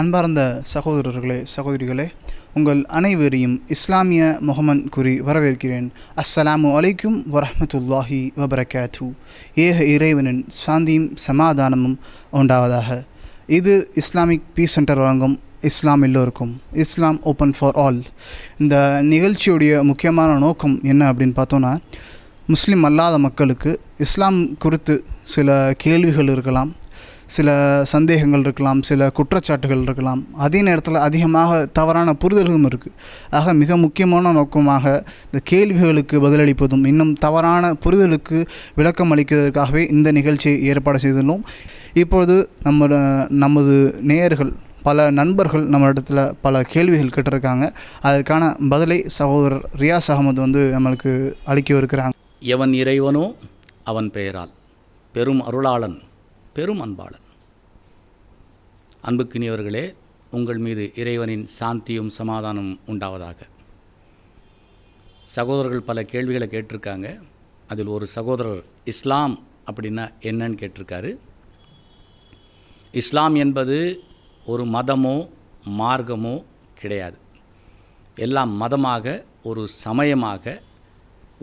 அன்பார்ந்த சகோதரர்களே சகோதரிகளே உங்கள் அனைவரையும் இஸ்லாமிய முகமன் கூறி வரவேற்கிறேன் அஸ்ஸலாமு அலைக்கும் வரமத்துல்லாஹி வபரகாத்து ஏக இறைவனின் சாந்தியும் சமாதானமும் உண்டாவதாக இது இஸ்லாமிக் பீஸ் சென்டர் வழங்கும் இஸ்லாம் எல்லோருக்கும் இஸ்லாம் ஓப்பன் ஃபார் ஆல் இந்த நிகழ்ச்சியுடைய முக்கியமான நோக்கம் என்ன அப்படின்னு பார்த்தோன்னா முஸ்லீம் அல்லாத மக்களுக்கு இஸ்லாம் குறித்து சில கேள்விகள் இருக்கலாம் சில சந்தேகங்கள் இருக்கலாம் சில குற்றச்சாட்டுகள் இருக்கலாம் அதே நேரத்தில் அதிகமாக தவறான புரிதல்களும் இருக்குது ஆக மிக முக்கியமான நோக்கமாக இந்த கேள்விகளுக்கு பதிலளிப்பதும் இன்னும் தவறான புரிதலுக்கு விளக்கம் அளிக்கிறதுக்காகவே இந்த நிகழ்ச்சியை ஏற்பாடு செய்துள்ளோம் இப்பொழுது நம்ம நமது நேயர்கள் பல நண்பர்கள் நம்ம இடத்துல பல கேள்விகள் கேட்டிருக்காங்க அதற்கான பதிலை சகோதரர் ரியாஸ் அகமது வந்து நம்மளுக்கு அளிக்கவிருக்கிறாங்க எவன் இறைவனோ அவன் பெயரால் பெரும் அருளாளன் பெரும் அன்பாளன் அன்புக்கினியவர்களே உங்கள் மீது இறைவனின் சாந்தியும் சமாதானம் உண்டாவதாக சகோதரர்கள் பல கேள்விகளை கேட்டிருக்காங்க அதில் ஒரு சகோதரர் இஸ்லாம் அப்படின்னா என்னன்னு கேட்டிருக்காரு இஸ்லாம் என்பது ஒரு மதமோ மார்க்கமோ கிடையாது எல்லாம் மதமாக ஒரு சமயமாக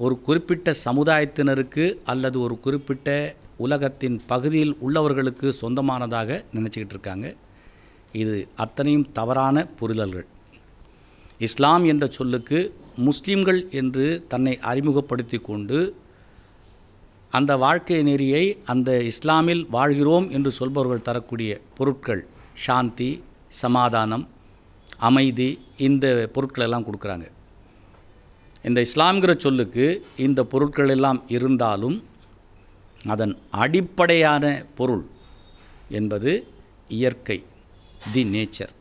ஒரு குறிப்பிட்ட சமுதாயத்தினருக்கு அல்லது ஒரு குறிப்பிட்ட உலகத்தின் பகுதியில் உள்ளவர்களுக்கு சொந்தமானதாக நினச்சிக்கிட்டு இருக்காங்க இது அத்தனையும் தவறான புரிதல்கள் இஸ்லாம் என்ற சொல்லுக்கு முஸ்லீம்கள் என்று தன்னை அறிமுகப்படுத்தி கொண்டு அந்த வாழ்க்கை நெறியை அந்த இஸ்லாமில் வாழ்கிறோம் என்று சொல்பவர்கள் தரக்கூடிய பொருட்கள் சாந்தி சமாதானம் அமைதி இந்த பொருட்கள் எல்லாம் கொடுக்குறாங்க இந்த இஸ்லாம்கிற சொல்லுக்கு இந்த பொருட்கள் எல்லாம் இருந்தாலும் அதன் அடிப்படையான பொருள் என்பது இயற்கை தி நேச்சர்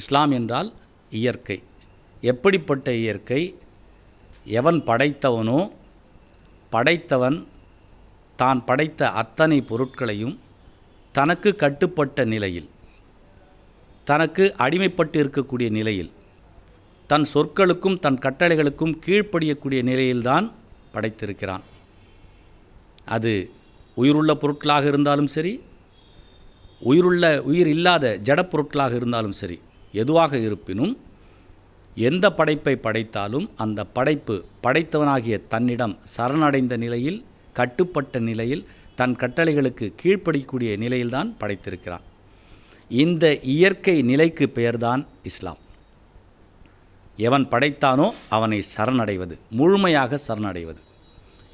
இஸ்லாம் என்றால் இயற்கை எப்படிப்பட்ட இயற்கை எவன் படைத்தவனோ படைத்தவன் தான் படைத்த அத்தனை பொருட்களையும் தனக்கு கட்டுப்பட்ட நிலையில் தனக்கு அடிமைப்பட்டு இருக்கக்கூடிய நிலையில் தன் சொற்களுக்கும் தன் கட்டளைகளுக்கும் கீழ்ப்படியக்கூடிய நிலையில்தான் படைத்திருக்கிறான் அது உயிருள்ள பொருட்களாக இருந்தாலும் சரி உயிருள்ள உயிர் இல்லாத ஜடப்பொருட்களாக இருந்தாலும் சரி எதுவாக இருப்பினும் எந்த படைப்பை படைத்தாலும் அந்த படைப்பு படைத்தவனாகிய தன்னிடம் சரணடைந்த நிலையில் கட்டுப்பட்ட நிலையில் தன் கட்டளைகளுக்கு கீழ்ப்படிக்கூடிய நிலையில்தான் படைத்திருக்கிறான் இந்த இயற்கை நிலைக்கு பெயர்தான் இஸ்லாம் எவன் படைத்தானோ அவனை சரணடைவது முழுமையாக சரணடைவது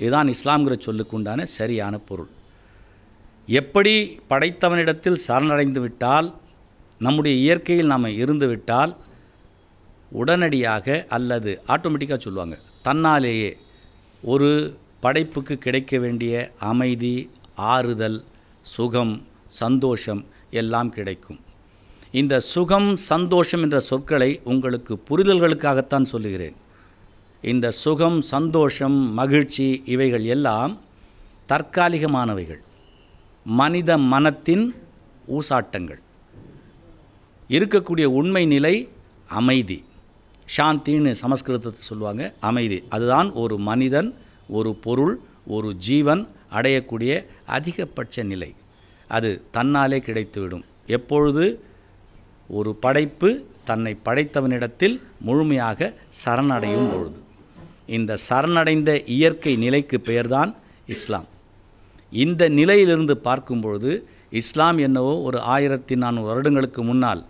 இதுதான் இஸ்லாம்கிற சொல்லுக்கு உண்டான சரியான பொருள் எப்படி படைத்தவனிடத்தில் சரணடைந்து விட்டால் நம்முடைய இயற்கையில் நாம் இருந்துவிட்டால் உடனடியாக அல்லது ஆட்டோமேட்டிக்காக சொல்லுவாங்க தன்னாலேயே ஒரு படைப்புக்கு கிடைக்க வேண்டிய அமைதி ஆறுதல் சுகம் சந்தோஷம் எல்லாம் கிடைக்கும் இந்த சுகம் சந்தோஷம் என்ற சொற்களை உங்களுக்கு புரிதல்களுக்காகத்தான் சொல்லுகிறேன் இந்த சுகம் சந்தோஷம் மகிழ்ச்சி இவைகள் எல்லாம் தற்காலிகமானவைகள் மனித மனத்தின் ஊசாட்டங்கள் இருக்கக்கூடிய உண்மை நிலை அமைதி சாந்தின்னு சமஸ்கிருதத்தை சொல்லுவாங்க அமைதி அதுதான் ஒரு மனிதன் ஒரு பொருள் ஒரு ஜீவன் அடையக்கூடிய அதிகபட்ச நிலை அது தன்னாலே கிடைத்துவிடும் எப்பொழுது ஒரு படைப்பு தன்னை படைத்தவனிடத்தில் முழுமையாக சரணடையும் பொழுது இந்த சரணடைந்த இயற்கை நிலைக்கு பெயர்தான் இஸ்லாம் இந்த நிலையிலிருந்து பார்க்கும்பொழுது இஸ்லாம் என்னவோ ஒரு ஆயிரத்தி நானூறு வருடங்களுக்கு முன்னால்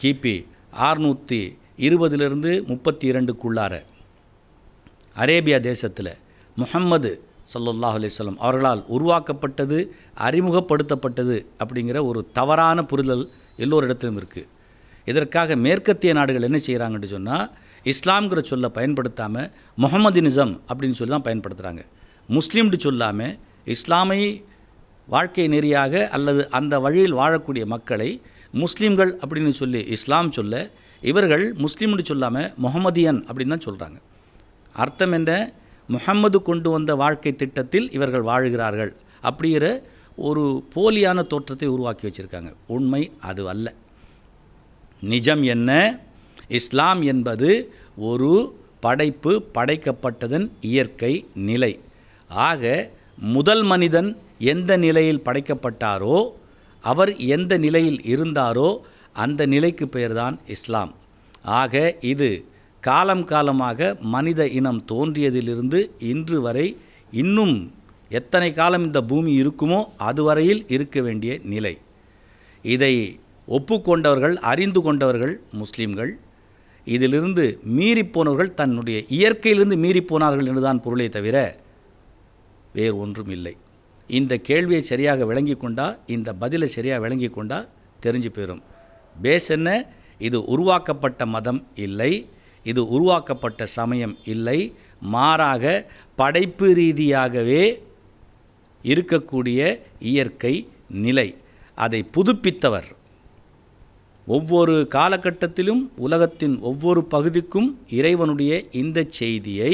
கிபி ஆறுநூற்றி இருபதிலிருந்து முப்பத்தி இரண்டுக்குள்ளார அரேபியா தேசத்தில் முஹம்மது சல்லாஹ் அலிஸ்லம் அவர்களால் உருவாக்கப்பட்டது அறிமுகப்படுத்தப்பட்டது அப்படிங்கிற ஒரு தவறான புரிதல் எல்லோரிடத்திலும் இருக்குது இதற்காக மேற்கத்திய நாடுகள் என்ன செய்கிறாங்கன்னு சொன்னால் இஸ்லாம்ங்கிற சொல்ல பயன்படுத்தாமல் முகமதினிசம் அப்படின்னு சொல்லி தான் பயன்படுத்துகிறாங்க முஸ்லீம்னு சொல்லாமல் இஸ்லாமை வாழ்க்கை நெறியாக அல்லது அந்த வழியில் வாழக்கூடிய மக்களை முஸ்லீம்கள் அப்படின்னு சொல்லி இஸ்லாம் சொல்ல இவர்கள் முஸ்லீம்னு சொல்லாமல் முகமதியன் அப்படின்னு தான் சொல்கிறாங்க அர்த்தம் என்ன முகம்மது கொண்டு வந்த வாழ்க்கை திட்டத்தில் இவர்கள் வாழுகிறார்கள் அப்படிங்கிற ஒரு போலியான தோற்றத்தை உருவாக்கி வச்சுருக்காங்க உண்மை அது அல்ல நிஜம் என்ன இஸ்லாம் என்பது ஒரு படைப்பு படைக்கப்பட்டதன் இயற்கை நிலை ஆக முதல் மனிதன் எந்த நிலையில் படைக்கப்பட்டாரோ அவர் எந்த நிலையில் இருந்தாரோ அந்த நிலைக்கு பெயர்தான் இஸ்லாம் ஆக இது காலம் காலமாக மனித இனம் தோன்றியதிலிருந்து இன்று வரை இன்னும் எத்தனை காலம் இந்த பூமி இருக்குமோ அதுவரையில் இருக்க வேண்டிய நிலை இதை ஒப்புக்கொண்டவர்கள் அறிந்து கொண்டவர்கள் முஸ்லீம்கள் இதிலிருந்து மீறிப்போனவர்கள் தன்னுடைய இயற்கையிலிருந்து மீறிப்போனார்கள் என்றுதான் பொருளே தவிர வேறு ஒன்றும் இல்லை இந்த கேள்வியை சரியாக விளங்கி கொண்டா இந்த பதிலை சரியாக விளங்கி கொண்டா தெரிஞ்சு போயிடும் பேஸ் என்ன இது உருவாக்கப்பட்ட மதம் இல்லை இது உருவாக்கப்பட்ட சமயம் இல்லை மாறாக படைப்பு ரீதியாகவே இருக்கக்கூடிய இயற்கை நிலை அதை புதுப்பித்தவர் ஒவ்வொரு காலகட்டத்திலும் உலகத்தின் ஒவ்வொரு பகுதிக்கும் இறைவனுடைய இந்த செய்தியை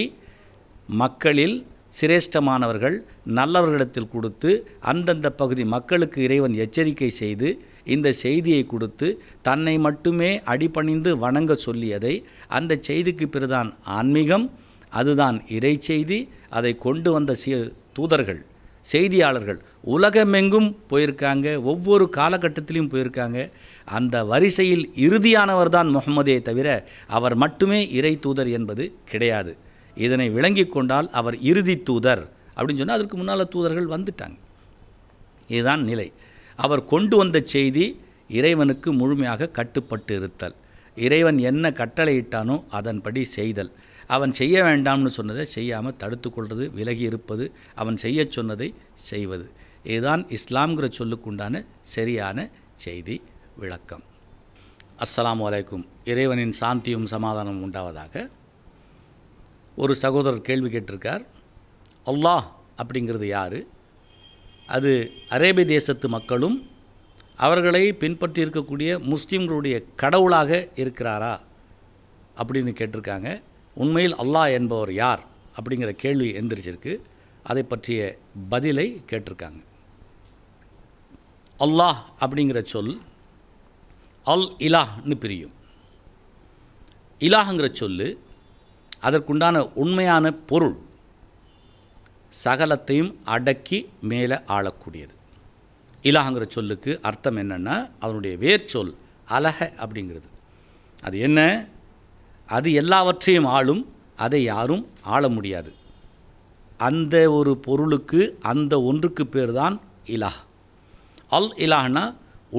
மக்களில் சிரேஷ்டமானவர்கள் நல்லவர்களிடத்தில் கொடுத்து அந்தந்த பகுதி மக்களுக்கு இறைவன் எச்சரிக்கை செய்து இந்த செய்தியை கொடுத்து தன்னை மட்டுமே அடிபணிந்து வணங்க சொல்லியதை அந்த செய்திக்கு பிறதான் ஆன்மீகம் அதுதான் இறை செய்தி அதை கொண்டு வந்த தூதர்கள் செய்தியாளர்கள் உலகமெங்கும் போயிருக்காங்க ஒவ்வொரு காலகட்டத்திலையும் போயிருக்காங்க அந்த வரிசையில் இறுதியானவர் தான் முகமதே தவிர அவர் மட்டுமே இறை தூதர் என்பது கிடையாது இதனை விளங்கி கொண்டால் அவர் இறுதி தூதர் அப்படின்னு சொன்னால் அதற்கு முன்னால் தூதர்கள் வந்துட்டாங்க இதுதான் நிலை அவர் கொண்டு வந்த செய்தி இறைவனுக்கு முழுமையாக கட்டுப்பட்டு இருத்தல் இறைவன் என்ன கட்டளையிட்டானோ அதன்படி செய்தல் அவன் செய்ய வேண்டாம்னு சொன்னதை செய்யாமல் தடுத்து கொள்வது விலகி இருப்பது அவன் செய்ய சொன்னதை செய்வது இதுதான் இஸ்லாம்கிற சொல்லுக்குண்டான சரியான செய்தி விளக்கம் அஸ்லாம் வலைக்கும் இறைவனின் சாந்தியும் சமாதானமும் உண்டாவதாக ஒரு சகோதரர் கேள்வி கேட்டிருக்கார் அல்லாஹ் அப்படிங்கிறது யார் அது அரேபிய தேசத்து மக்களும் அவர்களை பின்பற்றி இருக்கக்கூடிய முஸ்லீம்களுடைய கடவுளாக இருக்கிறாரா அப்படின்னு கேட்டிருக்காங்க உண்மையில் அல்லாஹ் என்பவர் யார் அப்படிங்கிற கேள்வி எந்திரிச்சிருக்கு அதை பற்றிய பதிலை கேட்டிருக்காங்க அல்லாஹ் அப்படிங்கிற சொல் அல் இலாஹ்னு பிரியும் இலாஹ்ங்கிற சொல்லு அதற்குண்டான உண்மையான பொருள் சகலத்தையும் அடக்கி மேலே ஆளக்கூடியது இலாங்கிற சொல்லுக்கு அர்த்தம் என்னென்னா அதனுடைய வேர் சொல் அலக அப்படிங்கிறது அது என்ன அது எல்லாவற்றையும் ஆளும் அதை யாரும் ஆள முடியாது அந்த ஒரு பொருளுக்கு அந்த ஒன்றுக்கு பேர் தான் இலாஹ் அல் இலாஹ்னா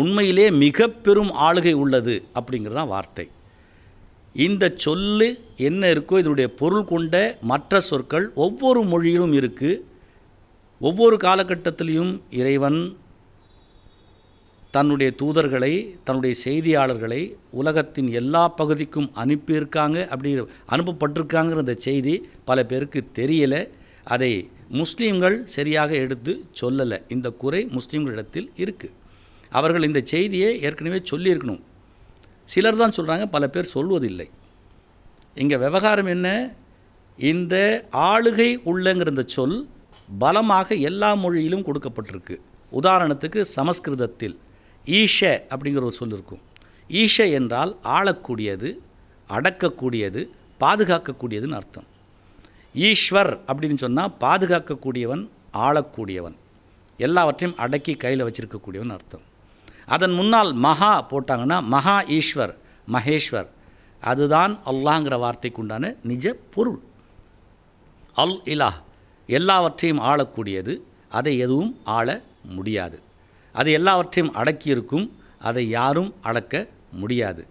உண்மையிலே மிக பெரும் ஆளுகை உள்ளது அப்படிங்கிறது தான் வார்த்தை இந்த சொல்லு என்ன இருக்கோ இதனுடைய பொருள் கொண்ட மற்ற சொற்கள் ஒவ்வொரு மொழியிலும் இருக்குது ஒவ்வொரு காலகட்டத்திலையும் இறைவன் தன்னுடைய தூதர்களை தன்னுடைய செய்தியாளர்களை உலகத்தின் எல்லா பகுதிக்கும் அனுப்பியிருக்காங்க அப்படி அனுப்பப்பட்டிருக்காங்கிற அந்த செய்தி பல பேருக்கு தெரியலை அதை முஸ்லீம்கள் சரியாக எடுத்து சொல்லலை இந்த குறை முஸ்லீம்களிடத்தில் இருக்குது அவர்கள் இந்த செய்தியை ஏற்கனவே சொல்லியிருக்கணும் சிலர் தான் சொல்கிறாங்க பல பேர் சொல்வதில்லை இங்கே விவகாரம் என்ன இந்த ஆளுகை உள்ளங்கிற இந்த சொல் பலமாக எல்லா மொழியிலும் கொடுக்கப்பட்டிருக்கு உதாரணத்துக்கு சமஸ்கிருதத்தில் ஈஷ அப்படிங்கிற ஒரு சொல் இருக்கும் ஈஷ என்றால் ஆளக்கூடியது அடக்கக்கூடியது பாதுகாக்கக்கூடியதுன்னு அர்த்தம் ஈஸ்வர் அப்படின்னு சொன்னால் பாதுகாக்கக்கூடியவன் ஆளக்கூடியவன் எல்லாவற்றையும் அடக்கி கையில் வச்சுருக்கக்கூடியவன் அர்த்தம் அதன் முன்னால் மகா போட்டாங்கன்னா மகா ஈஸ்வர் மகேஸ்வர் அதுதான் அல்லாங்கிற வார்த்தைக்கு உண்டான நிஜ பொருள் அல் இலா எல்லாவற்றையும் ஆளக்கூடியது அதை எதுவும் ஆள முடியாது அது எல்லாவற்றையும் அடக்கியிருக்கும் அதை யாரும் அடக்க முடியாது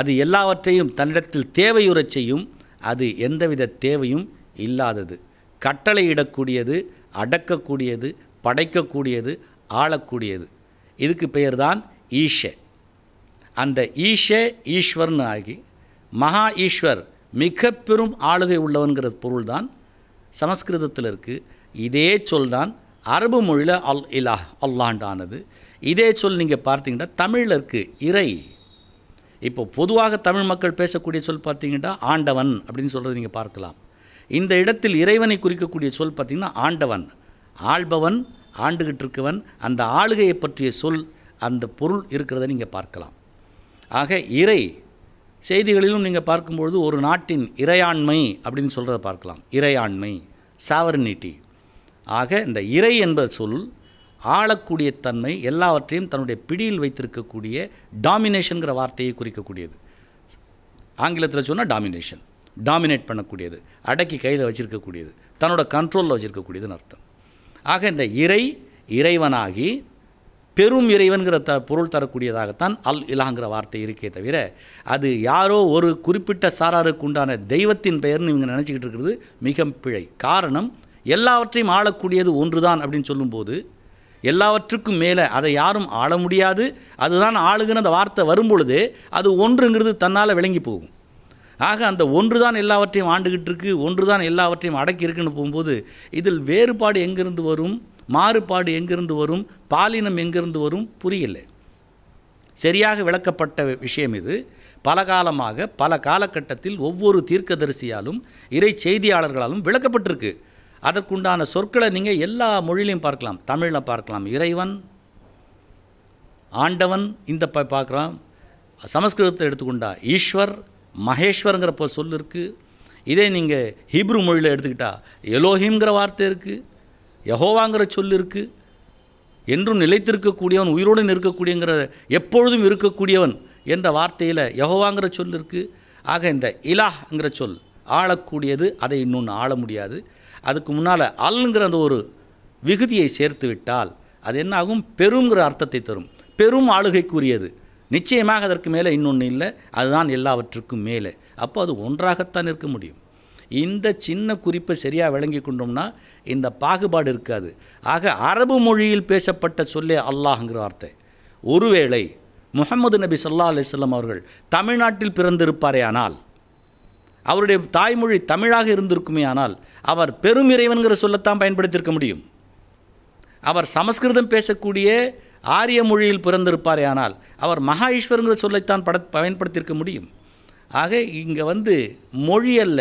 அது எல்லாவற்றையும் தன்னிடத்தில் தேவையுறச் செய்யும் அது எந்தவித தேவையும் இல்லாதது கட்டளையிடக்கூடியது அடக்கக்கூடியது படைக்கக்கூடியது ஆளக்கூடியது இதுக்கு பெயர் தான் ஈஷே அந்த ஈஷே ஈஸ்வர்னு ஆகி மகா ஈஸ்வர் மிக பெரும் ஆளுகை உள்ளவன்கிற பொருள் தான் சமஸ்கிருதத்தில் இருக்குது இதே சொல் தான் அரபு மொழியில் அல் இலா அல்லாண்டானது இதே சொல் நீங்கள் பார்த்தீங்கன்னா தமிழில் இருக்குது இறை இப்போ பொதுவாக தமிழ் மக்கள் பேசக்கூடிய சொல் பார்த்தீங்கன்னா ஆண்டவன் அப்படின்னு சொல்கிறது நீங்கள் பார்க்கலாம் இந்த இடத்தில் இறைவனை குறிக்கக்கூடிய சொல் பார்த்திங்கன்னா ஆண்டவன் ஆள்பவன் ஆண்டுகிட்டு இருக்கவன் அந்த ஆளுகையை பற்றிய சொல் அந்த பொருள் இருக்கிறத நீங்கள் பார்க்கலாம் ஆக இறை செய்திகளிலும் நீங்கள் பார்க்கும்பொழுது ஒரு நாட்டின் இறையாண்மை அப்படின்னு சொல்கிறத பார்க்கலாம் இறையாண்மை சாவரினிட்டி ஆக இந்த இறை என்பது சொல் ஆளக்கூடிய தன்மை எல்லாவற்றையும் தன்னுடைய பிடியில் வைத்திருக்கக்கூடிய டாமினேஷனுங்கிற வார்த்தையை குறிக்கக்கூடியது ஆங்கிலத்தில் சொன்னால் டாமினேஷன் டாமினேட் பண்ணக்கூடியது அடக்கி கையில் வச்சுருக்கக்கூடியது தன்னோட கண்ட்ரோலில் வச்சுருக்கக்கூடியதுன்னு அர்த்தம் ஆக இந்த இறை இறைவனாகி பெரும் இறைவன்கிற த பொருள் தரக்கூடியதாகத்தான் அல் இலாங்கிற வார்த்தை இருக்கே தவிர அது யாரோ ஒரு குறிப்பிட்ட சாராருக்கு உண்டான தெய்வத்தின் பெயர்னு இவங்க நினச்சிக்கிட்டு இருக்கிறது மிக பிழை காரணம் எல்லாவற்றையும் ஆளக்கூடியது ஒன்றுதான் அப்படின்னு சொல்லும்போது எல்லாவற்றுக்கும் மேலே அதை யாரும் ஆள முடியாது அதுதான் ஆளுங்கிற அந்த வார்த்தை வரும்பொழுது அது ஒன்றுங்கிறது தன்னால் விளங்கி போகும் ஆக அந்த ஒன்று தான் எல்லாவற்றையும் ஆண்டுகிட்டு இருக்கு ஒன்று தான் எல்லாவற்றையும் அடக்கி இருக்குன்னு போகும்போது இதில் வேறுபாடு எங்கிருந்து வரும் மாறுபாடு எங்கிருந்து வரும் பாலினம் எங்கிருந்து வரும் புரியல சரியாக விளக்கப்பட்ட விஷயம் இது பல காலமாக பல காலகட்டத்தில் ஒவ்வொரு தீர்க்கதரிசியாலும் இறை செய்தியாளர்களாலும் விளக்கப்பட்டிருக்கு அதற்குண்டான சொற்களை நீங்கள் எல்லா மொழியிலையும் பார்க்கலாம் தமிழில் பார்க்கலாம் இறைவன் ஆண்டவன் இந்த பார்க்குறான் சமஸ்கிருதத்தை எடுத்துக்கொண்டா ஈஸ்வர் மகேஸ்வரங்கிற இப்போ சொல் இருக்குது இதே நீங்கள் ஹீப்ரு மொழியில் எடுத்துக்கிட்டால் எலோஹிம்ங்கிற வார்த்தை இருக்குது யஹோவாங்கிற சொல் இருக்குது என்றும் நிலைத்திருக்கக்கூடியவன் உயிரோடு இருக்கக்கூடியங்கிற எப்பொழுதும் இருக்கக்கூடியவன் என்ற வார்த்தையில் யகோவாங்கிற சொல் இருக்குது ஆக இந்த இலாங்கிற சொல் ஆளக்கூடியது அதை இன்னொன்று ஆள முடியாது அதுக்கு முன்னால் அல்ங்கிற அந்த ஒரு விகுதியை சேர்த்து விட்டால் அது என்ன ஆகும் பெருங்கிற அர்த்தத்தை தரும் பெரும் ஆளுகைக்குரியது நிச்சயமாக அதற்கு மேலே இன்னொன்று இல்லை அதுதான் எல்லாவற்றுக்கும் மேலே அப்போ அது ஒன்றாகத்தான் இருக்க முடியும் இந்த சின்ன குறிப்பை சரியாக விளங்கி கொண்டோம்னா இந்த பாகுபாடு இருக்காது ஆக அரபு மொழியில் பேசப்பட்ட சொல்லே அல்லாஹ்ங்கிற வார்த்தை ஒருவேளை முகமது நபி சல்லா அலிஸ்லாம் அவர்கள் தமிழ்நாட்டில் பிறந்திருப்பாரே ஆனால் அவருடைய தாய்மொழி தமிழாக இருந்திருக்குமே ஆனால் அவர் பெரும் இறைவன்கிற சொல்லத்தான் பயன்படுத்தியிருக்க முடியும் அவர் சமஸ்கிருதம் பேசக்கூடிய ஆரிய மொழியில் பிறந்திருப்பாரே ஆனால் அவர் மகா சொல்லைத்தான் பட பயன்படுத்தியிருக்க முடியும் ஆக இங்கே வந்து மொழி அல்ல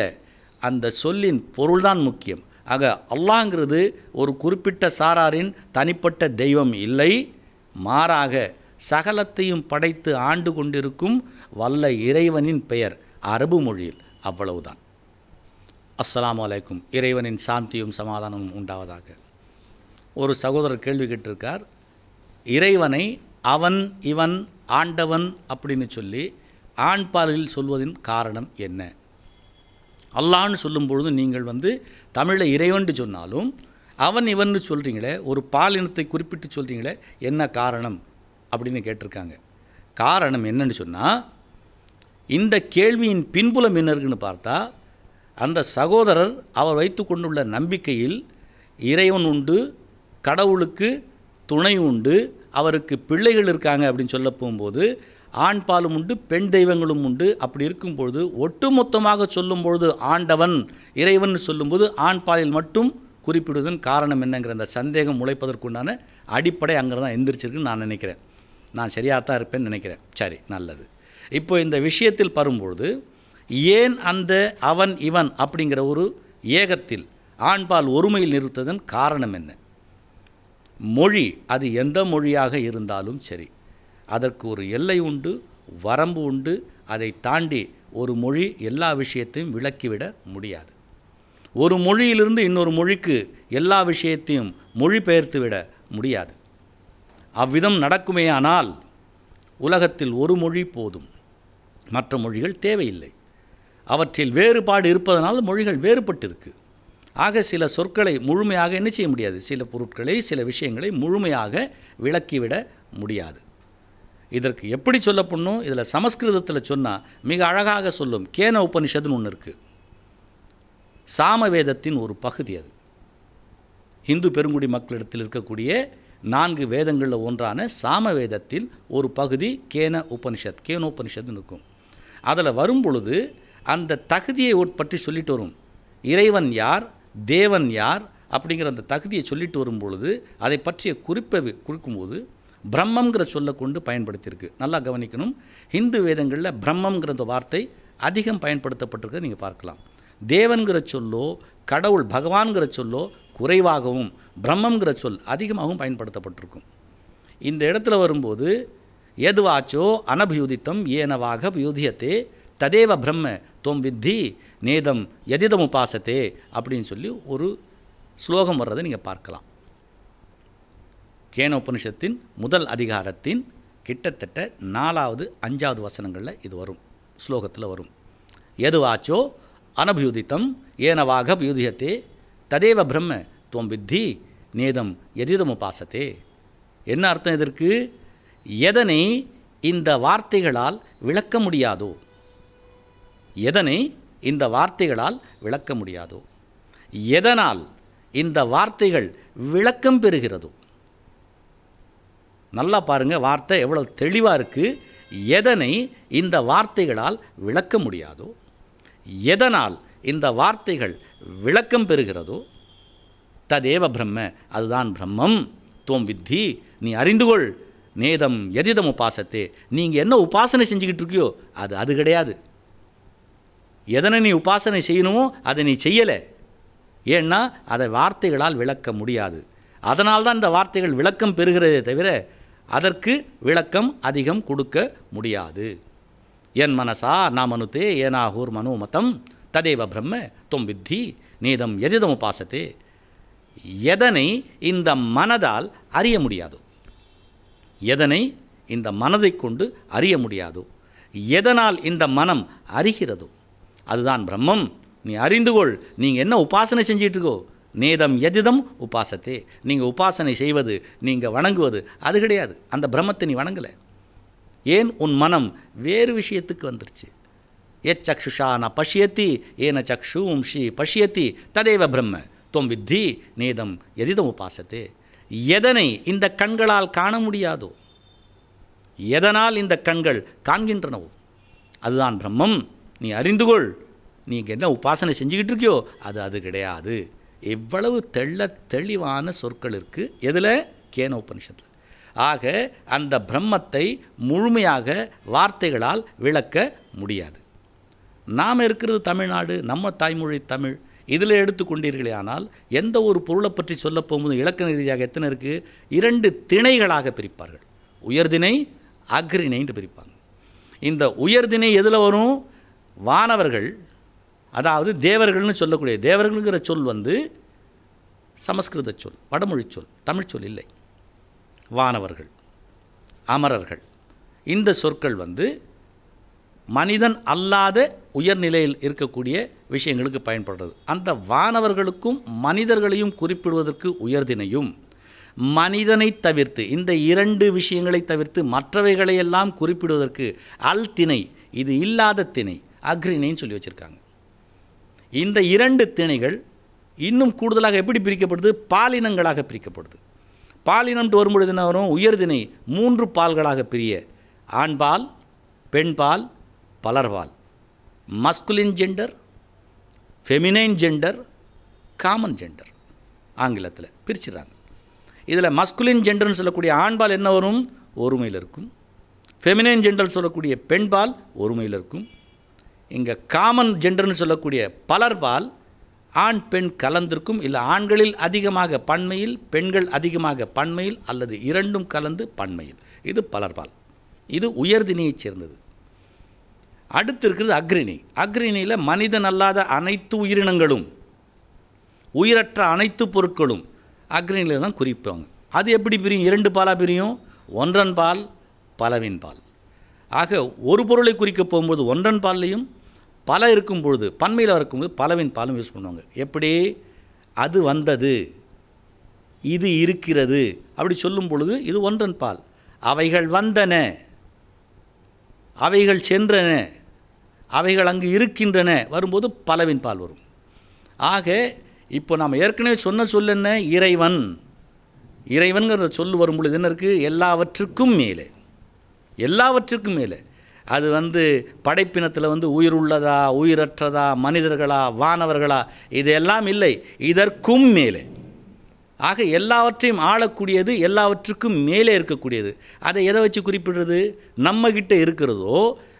அந்த சொல்லின் பொருள்தான் முக்கியம் ஆக அல்லாங்கிறது ஒரு குறிப்பிட்ட சாராரின் தனிப்பட்ட தெய்வம் இல்லை மாறாக சகலத்தையும் படைத்து ஆண்டு கொண்டிருக்கும் வல்ல இறைவனின் பெயர் அரபு மொழியில் அவ்வளவுதான் அஸ்லாம் வலைக்கும் இறைவனின் சாந்தியும் சமாதானமும் உண்டாவதாக ஒரு சகோதரர் கேள்வி கேட்டிருக்கார் இறைவனை அவன் இவன் ஆண்டவன் அப்படின்னு சொல்லி ஆண்பாலில் சொல்வதின் காரணம் என்ன அல்லான்னு சொல்லும் பொழுது நீங்கள் வந்து தமிழை இறைவன்ட்டு சொன்னாலும் அவன் இவன் சொல்கிறீங்களே ஒரு பாலினத்தை குறிப்பிட்டு சொல்கிறீங்களே என்ன காரணம் அப்படின்னு கேட்டிருக்காங்க காரணம் என்னன்னு சொன்னால் இந்த கேள்வியின் பின்புலம் என்ன இருக்குன்னு பார்த்தா அந்த சகோதரர் அவர் வைத்து கொண்டுள்ள நம்பிக்கையில் இறைவன் உண்டு கடவுளுக்கு துணை உண்டு அவருக்கு பிள்ளைகள் இருக்காங்க அப்படின்னு சொல்ல போகும்போது ஆண் பாலும் உண்டு பெண் தெய்வங்களும் உண்டு அப்படி இருக்கும்பொழுது ஒட்டுமொத்தமாக சொல்லும்பொழுது ஆண்டவன் இறைவன் சொல்லும்போது ஆண் பாலில் மட்டும் குறிப்பிடுவதன் காரணம் என்னங்கிற அந்த சந்தேகம் உழைப்பதற்குண்டான அடிப்படை அங்கே தான் எந்திரிச்சிருக்குன்னு நான் நினைக்கிறேன் நான் சரியாக தான் இருப்பேன்னு நினைக்கிறேன் சரி நல்லது இப்போ இந்த விஷயத்தில் வரும்பொழுது ஏன் அந்த அவன் இவன் அப்படிங்கிற ஒரு ஏகத்தில் ஆண்பால் ஒருமையில் நிறுத்ததன் காரணம் என்ன மொழி அது எந்த மொழியாக இருந்தாலும் சரி அதற்கு ஒரு எல்லை உண்டு வரம்பு உண்டு அதை தாண்டி ஒரு மொழி எல்லா விஷயத்தையும் விளக்கிவிட முடியாது ஒரு மொழியிலிருந்து இன்னொரு மொழிக்கு எல்லா விஷயத்தையும் விட முடியாது அவ்விதம் நடக்குமேயானால் உலகத்தில் ஒரு மொழி போதும் மற்ற மொழிகள் தேவையில்லை அவற்றில் வேறுபாடு இருப்பதனால் மொழிகள் வேறுபட்டிருக்கு ஆக சில சொற்களை முழுமையாக என்ன செய்ய முடியாது சில பொருட்களை சில விஷயங்களை முழுமையாக விளக்கிவிட முடியாது இதற்கு எப்படி சொல்லப்படணும் இதில் சமஸ்கிருதத்தில் சொன்னால் மிக அழகாக சொல்லும் கேன உபனிஷதுன்னு ஒன்று இருக்குது சாமவேதத்தின் ஒரு பகுதி அது இந்து பெருங்குடி மக்களிடத்தில் இருக்கக்கூடிய நான்கு வேதங்களில் ஒன்றான சாமவேதத்தில் ஒரு பகுதி கேன உபனிஷத் கேன கேனோபனிஷத்துன்னு இருக்கும் அதில் வரும் பொழுது அந்த தகுதியை பற்றி சொல்லிட்டு வரும் இறைவன் யார் தேவன் யார் அப்படிங்கிற அந்த தகுதியை சொல்லிட்டு வரும்பொழுது அதை பற்றிய குறிப்பை குறிக்கும்போது பிரம்மங்கிற சொல்லை கொண்டு பயன்படுத்தியிருக்கு நல்லா கவனிக்கணும் ஹிந்து வேதங்களில் பிரம்மங்கிற அந்த வார்த்தை அதிகம் பயன்படுத்தப்பட்டிருக்கிறத நீங்கள் பார்க்கலாம் தேவன்கிற சொல்லோ கடவுள் பகவான்கிற சொல்லோ குறைவாகவும் பிரம்மங்கிற சொல் அதிகமாகவும் பயன்படுத்தப்பட்டிருக்கும் இந்த இடத்துல வரும்போது எதுவாச்சோ அனபியுதித்தம் ஏனவாக யுதியத்தே ததேவ பிரம்ம தொம் வித்தி நேதம் எதிதம் உபாசத்தே அப்படின்னு சொல்லி ஒரு ஸ்லோகம் வர்றதை நீங்கள் பார்க்கலாம் கேன உபனிஷத்தின் முதல் அதிகாரத்தின் கிட்டத்தட்ட நாலாவது அஞ்சாவது வசனங்களில் இது வரும் ஸ்லோகத்தில் வரும் எதுவாச்சோ அனபியுதித்தம் ஏனவாக பியுதியத்தே ததேவ பிரம்ம துவம் வித்தி நேதம் எதிதம் உபாசத்தே என்ன அர்த்தம் இதற்கு எதனை இந்த வார்த்தைகளால் விளக்க முடியாதோ எதனை இந்த வார்த்தைகளால் விளக்க முடியாதோ எதனால் இந்த வார்த்தைகள் விளக்கம் பெறுகிறதோ நல்லா பாருங்கள் வார்த்தை எவ்வளோ தெளிவாக இருக்குது எதனை இந்த வார்த்தைகளால் விளக்க முடியாதோ எதனால் இந்த வார்த்தைகள் விளக்கம் பெறுகிறதோ ததேவ பிரம்ம அதுதான் பிரம்மம் தோம் வித்தி நீ அறிந்து கொள் நேதம் எதிதம் உபாசத்தே நீங்கள் என்ன உபாசனை செஞ்சுக்கிட்டு இருக்கியோ அது அது கிடையாது எதனை நீ உபாசனை செய்யணுமோ அதை நீ செய்யலை ஏன்னா அதை வார்த்தைகளால் விளக்க முடியாது அதனால்தான் இந்த வார்த்தைகள் விளக்கம் பெறுகிறதே தவிர அதற்கு விளக்கம் அதிகம் கொடுக்க முடியாது என் மனசா மனுத்தே ஏனாகூர் மனோமதம் ததேவ பிரம்ம தொம் வித்தி நீதம் எதிதம் உபாசத்தே எதனை இந்த மனதால் அறிய முடியாதோ எதனை இந்த மனதை கொண்டு அறிய முடியாதோ எதனால் இந்த மனம் அறிகிறதோ அதுதான் பிரம்மம் நீ அறிந்து கொள் நீங்கள் என்ன உபாசனை செஞ்சிட்ருக்கோ நேதம் எதிதம் உபாசத்தே நீங்கள் உபாசனை செய்வது நீங்கள் வணங்குவது அது கிடையாது அந்த பிரம்மத்தை நீ வணங்கலை ஏன் உன் மனம் வேறு விஷயத்துக்கு வந்துருச்சு எச் சக்ஷுஷா ந பஷியத்தி ஏன சக்ஷூம்ஷி பஷியத்தி ததேவ பிரம்ம தொம் வித்தி நேதம் எதிதம் உபாசத்தே எதனை இந்த கண்களால் காண முடியாதோ எதனால் இந்த கண்கள் காண்கின்றனவோ அதுதான் பிரம்மம் நீ அறிந்து கொள் நீங்கள் என்ன உபாசனை செஞ்சுக்கிட்டு இருக்கியோ அது அது கிடையாது எவ்வளவு தெள்ள தெளிவான சொற்கள் இருக்குது எதில் கேன உபனிஷத்தில் ஆக அந்த பிரம்மத்தை முழுமையாக வார்த்தைகளால் விளக்க முடியாது நாம் இருக்கிறது தமிழ்நாடு நம்ம தாய்மொழி தமிழ் இதில் எடுத்துக்கொண்டீர்களே ஆனால் எந்த ஒரு பொருளை பற்றி சொல்ல போகும்போது இலக்கண ரீதியாக எத்தனை இருக்குது இரண்டு திணைகளாக பிரிப்பார்கள் உயர்தினை அக்ரிணைன்ட்டு பிரிப்பாங்க இந்த உயர்தினை எதில் வரும் வானவர்கள் அதாவது தேவர்கள்னு சொல்லக்கூடிய தேவர்கள்ங்கிற சொல் வந்து சமஸ்கிருத சொல் வடமொழி சொல் தமிழ் சொல் இல்லை வானவர்கள் அமரர்கள் இந்த சொற்கள் வந்து மனிதன் அல்லாத உயர்நிலையில் இருக்கக்கூடிய விஷயங்களுக்கு பயன்படுறது அந்த வானவர்களுக்கும் மனிதர்களையும் குறிப்பிடுவதற்கு உயர்தினையும் மனிதனை தவிர்த்து இந்த இரண்டு விஷயங்களை தவிர்த்து மற்றவைகளையெல்லாம் குறிப்பிடுவதற்கு அல் திணை இது இல்லாத திணை அக்ரிணைன்னு சொல்லி வச்சுருக்காங்க இந்த இரண்டு திணைகள் இன்னும் கூடுதலாக எப்படி பிரிக்கப்படுது பாலினங்களாக பிரிக்கப்படுது பாலினம்ட்டு வரும்பொழுது என்ன வரும் உயர்திணை மூன்று பால்களாக பிரிய ஆண்பால் பெண்பால் பலர்பால் masculine gender feminine gender common gender ஆங்கிலத்தில் பிரிச்சுறாங்க இதில் மஸ்குலின் ஜெண்டர்னு சொல்லக்கூடிய ஆண்பால் என்ன வரும் ஒருமையில் இருக்கும் ஃபெமினைன் ஜெண்டர் சொல்லக்கூடிய பெண்பால் ஒருமையில் இருக்கும் இங்கே காமன் ஜெண்டர்னு சொல்லக்கூடிய பலர்பால் ஆண் பெண் கலந்திருக்கும் இல்லை ஆண்களில் அதிகமாக பண்மையில் பெண்கள் அதிகமாக பண்மையில் அல்லது இரண்டும் கலந்து பண்மையில் இது பலர்பால் இது உயர்தினியைச் சேர்ந்தது அடுத்து இருக்கிறது அக்ரிணி அக்ரிணியில் மனிதன் அல்லாத அனைத்து உயிரினங்களும் உயிரற்ற அனைத்து பொருட்களும் அக்ரிணியில் தான் குறிப்பாங்க அது எப்படி பிரியும் இரண்டு பாலாக பிரியும் ஒன்றன் பால் பலவின் பால் ஆக ஒரு பொருளை குறிக்கப் போகும்போது ஒன்றன் பால்லையும் பல இருக்கும் பொழுது பன்மையில் இருக்கும்போது பலவின் பாலும் யூஸ் பண்ணுவாங்க எப்படி அது வந்தது இது இருக்கிறது அப்படி சொல்லும் பொழுது இது ஒன்றன் பால் அவைகள் வந்தன அவைகள் சென்றன அவைகள் அங்கு இருக்கின்றன வரும்போது பலவின் பால் வரும் ஆக இப்போ நாம் ஏற்கனவே சொன்ன சொல் என்ன இறைவன் இறைவன்கிற சொல் வரும்பொழுது என்ன இருக்குது எல்லாவற்றுக்கும் மேலே எல்லாவற்றுக்கும் மேலே அது வந்து படைப்பினத்தில் வந்து உயிர் உள்ளதா உயிரற்றதா மனிதர்களா வானவர்களா இதெல்லாம் இல்லை இதற்கும் மேலே ஆக எல்லாவற்றையும் ஆளக்கூடியது எல்லாவற்றுக்கும் மேலே இருக்கக்கூடியது அதை எதை வச்சு குறிப்பிடுறது நம்மக்கிட்ட இருக்கிறதோ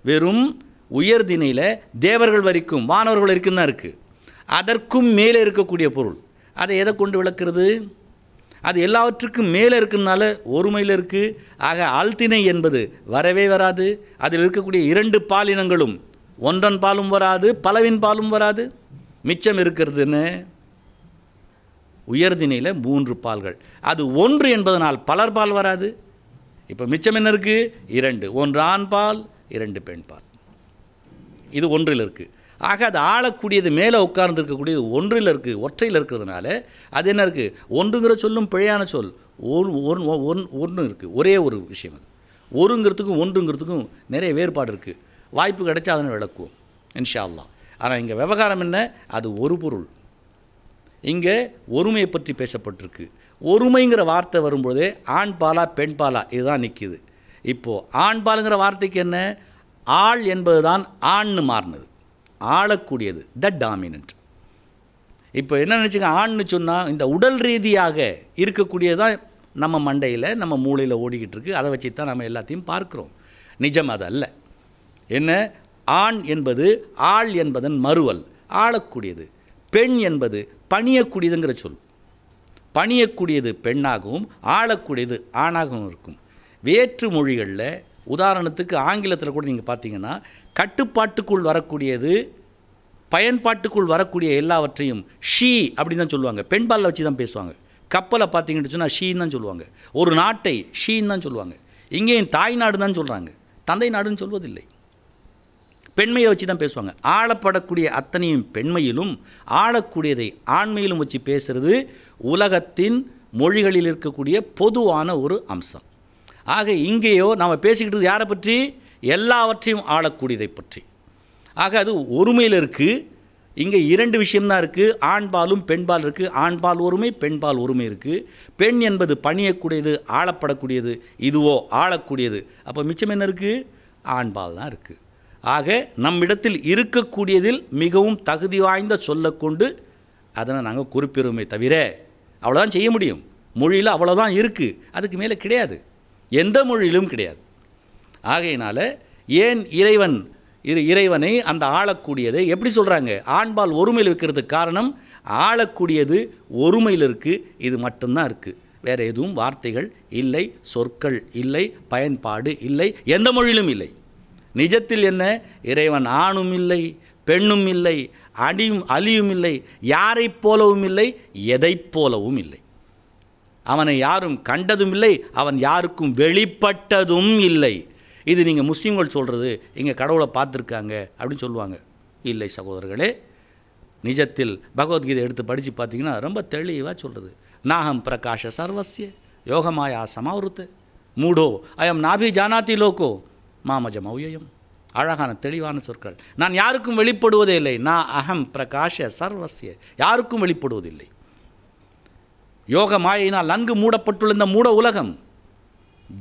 வெறும் உயர் தினையில் தேவர்கள் வரைக்கும் வானவர்கள் வரைக்கும் தான் இருக்குது அதற்கும் மேலே இருக்கக்கூடிய பொருள் அதை எதை கொண்டு விளக்குறது அது எல்லாவற்றுக்கும் மேலே இருக்கிறதுனால ஒருமையில் இருக்குது ஆக ஆழ்த்திணை என்பது வரவே வராது அதில் இருக்கக்கூடிய இரண்டு பாலினங்களும் ஒன்றன் பாலும் வராது பலவின் பாலும் வராது மிச்சம் இருக்கிறதுன்னு உயர்திணையில் மூன்று பால்கள் அது ஒன்று என்பதனால் பலர் பால் வராது இப்போ மிச்சம் என்ன இருக்குது இரண்டு ஒன்று ஆண் பால் இரண்டு பெண் பால் இது ஒன்றில் இருக்குது ஆக அது ஆளக்கூடியது மேலே உட்கார்ந்துருக்கக்கூடியது ஒன்றில் இருக்குது ஒற்றையில் இருக்கிறதுனால அது என்ன இருக்குது ஒன்றுங்கிற சொல்லும் பிழையான சொல் ஒரு ஒன் ஒன்று இருக்குது ஒரே ஒரு விஷயம் அது ஒருங்கிறதுக்கும் ஒன்றுங்கிறதுக்கும் நிறைய வேறுபாடு இருக்குது வாய்ப்பு கிடைச்சா அதனை விளக்குவோம் இன்ஷா அல்லா ஆனால் இங்கே விவகாரம் என்ன அது ஒரு பொருள் இங்கே ஒருமையை பற்றி பேசப்பட்டிருக்கு ஒருமைங்கிற வார்த்தை வரும்போதே ஆண் பாலா பெண் பாலா இதுதான் நிற்கிது இப்போது ஆண் பாலுங்கிற வார்த்தைக்கு என்ன ஆள் என்பது தான் ஆண்னு மாறினது ஆளக்கூடியது த டாமினன்ட் இப்போ என்ன நினச்சிங்க ஆண்னு சொன்னால் இந்த உடல் ரீதியாக இருக்கக்கூடியதான் நம்ம மண்டையில் நம்ம மூளையில் ஓடிக்கிட்டு இருக்குது அதை வச்சு தான் நம்ம எல்லாத்தையும் பார்க்குறோம் நிஜம் அது அல்ல என்ன ஆண் என்பது ஆள் என்பதன் மறுவல் ஆளக்கூடியது பெண் என்பது பணியக்கூடியதுங்கிற சொல் பணியக்கூடியது பெண்ணாகவும் ஆளக்கூடியது ஆணாகவும் இருக்கும் வேற்று மொழிகளில் உதாரணத்துக்கு ஆங்கிலத்தில் கூட நீங்கள் பார்த்தீங்கன்னா கட்டுப்பாட்டுக்குள் வரக்கூடியது பயன்பாட்டுக்குள் வரக்கூடிய எல்லாவற்றையும் ஷீ அப்படின்னு தான் சொல்லுவாங்க பெண்பாலில் வச்சு தான் பேசுவாங்க கப்பலை பார்த்தீங்கன்னு சொன்னால் ஷீன்னு தான் சொல்லுவாங்க ஒரு நாட்டை ஷீன்னு தான் சொல்லுவாங்க இங்கேயும் தாய் நாடு தான் சொல்கிறாங்க தந்தை நாடுன்னு சொல்வதில்லை பெண்மையை வச்சு தான் பேசுவாங்க ஆளப்படக்கூடிய அத்தனையும் பெண்மையிலும் ஆளக்கூடியதை ஆண்மையிலும் வச்சு பேசுகிறது உலகத்தின் மொழிகளில் இருக்கக்கூடிய பொதுவான ஒரு அம்சம் ஆக இங்கேயோ நாம் பேசிக்கிட்டது யாரை பற்றி எல்லாவற்றையும் ஆளக்கூடியதை பற்றி ஆக அது ஒருமையில் இருக்குது இங்கே இரண்டு விஷயம்தான் இருக்குது ஆண்பாலும் பெண்பால் இருக்குது ஆண்பால் ஒருமை பெண்பால் ஒருமை இருக்குது பெண் என்பது பணியக்கூடியது ஆளப்படக்கூடியது இதுவோ ஆளக்கூடியது அப்போ மிச்சம் என்ன இருக்குது ஆண்பால் தான் இருக்குது ஆக நம்மிடத்தில் இருக்கக்கூடியதில் மிகவும் தகுதி வாய்ந்த சொல்ல கொண்டு அதனை நாங்கள் குறிப்பிடுமே தவிர அவ்வளோதான் செய்ய முடியும் மொழியில் அவ்வளோதான் இருக்குது அதுக்கு மேலே கிடையாது எந்த மொழியிலும் கிடையாது ஆகையினால் ஏன் இறைவன் இரு இறைவனை அந்த ஆளக்கூடியதை எப்படி சொல்கிறாங்க ஆண்பால் ஒருமையில் வைக்கிறதுக்கு காரணம் ஆளக்கூடியது ஒருமையில் இருக்குது இது மட்டும்தான் இருக்குது வேறு எதுவும் வார்த்தைகள் இல்லை சொற்கள் இல்லை பயன்பாடு இல்லை எந்த மொழியிலும் இல்லை நிஜத்தில் என்ன இறைவன் ஆணும் இல்லை பெண்ணும் இல்லை அடியும் அழியும் இல்லை யாரைப் போலவும் இல்லை எதைப் போலவும் இல்லை அவனை யாரும் கண்டதும் இல்லை அவன் யாருக்கும் வெளிப்பட்டதும் இல்லை இது நீங்கள் முஸ்லீம்கள் சொல்கிறது எங்கள் கடவுளை பார்த்துருக்காங்க அப்படின்னு சொல்லுவாங்க இல்லை சகோதரர்களே நிஜத்தில் பகவத்கீதை எடுத்து படித்து பார்த்தீங்கன்னா ரொம்ப தெளிவாக சொல்கிறது நாகம் பிரகாஷ சர்வஸ்ய யோகமாயா சமாவிருத்து மூடோ ஐயம் நாபி ஜானாதி லோகோ மாமஜ மௌயம் அழகான தெளிவான சொற்கள் நான் யாருக்கும் வெளிப்படுவதே இல்லை நான் அகம் பிரகாஷ சர்வசிய யாருக்கும் வெளிப்படுவதில்லை யோக மாயினால் நன்கு மூடப்பட்டுள்ள இந்த மூட உலகம்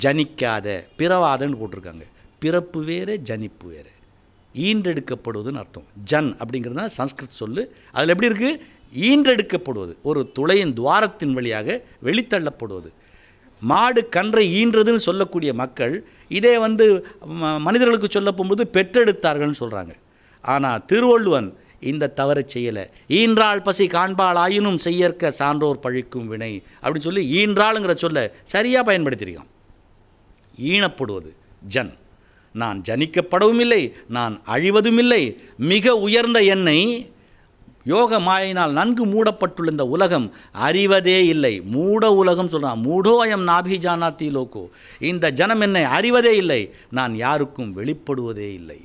ஜனிக்காத பிறவாதன்னு போட்டிருக்காங்க பிறப்பு வேறு ஜனிப்பு வேறு ஈன்றெடுக்கப்படுவதுன்னு அர்த்தம் ஜன் அப்படிங்கிறது தான் சன்ஸ்கிருத் சொல்லு அதில் எப்படி இருக்குது ஈன்றெடுக்கப்படுவது ஒரு துளையின் துவாரத்தின் வழியாக வெளித்தள்ளப்படுவது மாடு கன்றை ஈன்றதுன்னு சொல்லக்கூடிய மக்கள் இதே வந்து மனிதர்களுக்கு சொல்ல போகும்போது பெற்றெடுத்தார்கள்னு சொல்கிறாங்க ஆனால் திருவள்ளுவன் இந்த தவறை செய்யலை ஈன்றாள் பசி காண்பாள் ஆயினும் செய்யற்க சான்றோர் பழிக்கும் வினை அப்படின்னு சொல்லி ஈன்றாளுங்கிற சொல்ல சரியாக பயன்படுத்தியிருக்கான் ஈனப்படுவது ஜன் நான் ஜனிக்கப்படவும் இல்லை நான் அழிவதும் இல்லை மிக உயர்ந்த என்னை யோக மாயினால் நன்கு மூடப்பட்டுள்ள இந்த உலகம் அறிவதே இல்லை மூட உலகம் சொல்கிறான் மூடோயம் நாபிஜானாத்தி லோக்கோ இந்த ஜனம் என்னை அறிவதே இல்லை நான் யாருக்கும் வெளிப்படுவதே இல்லை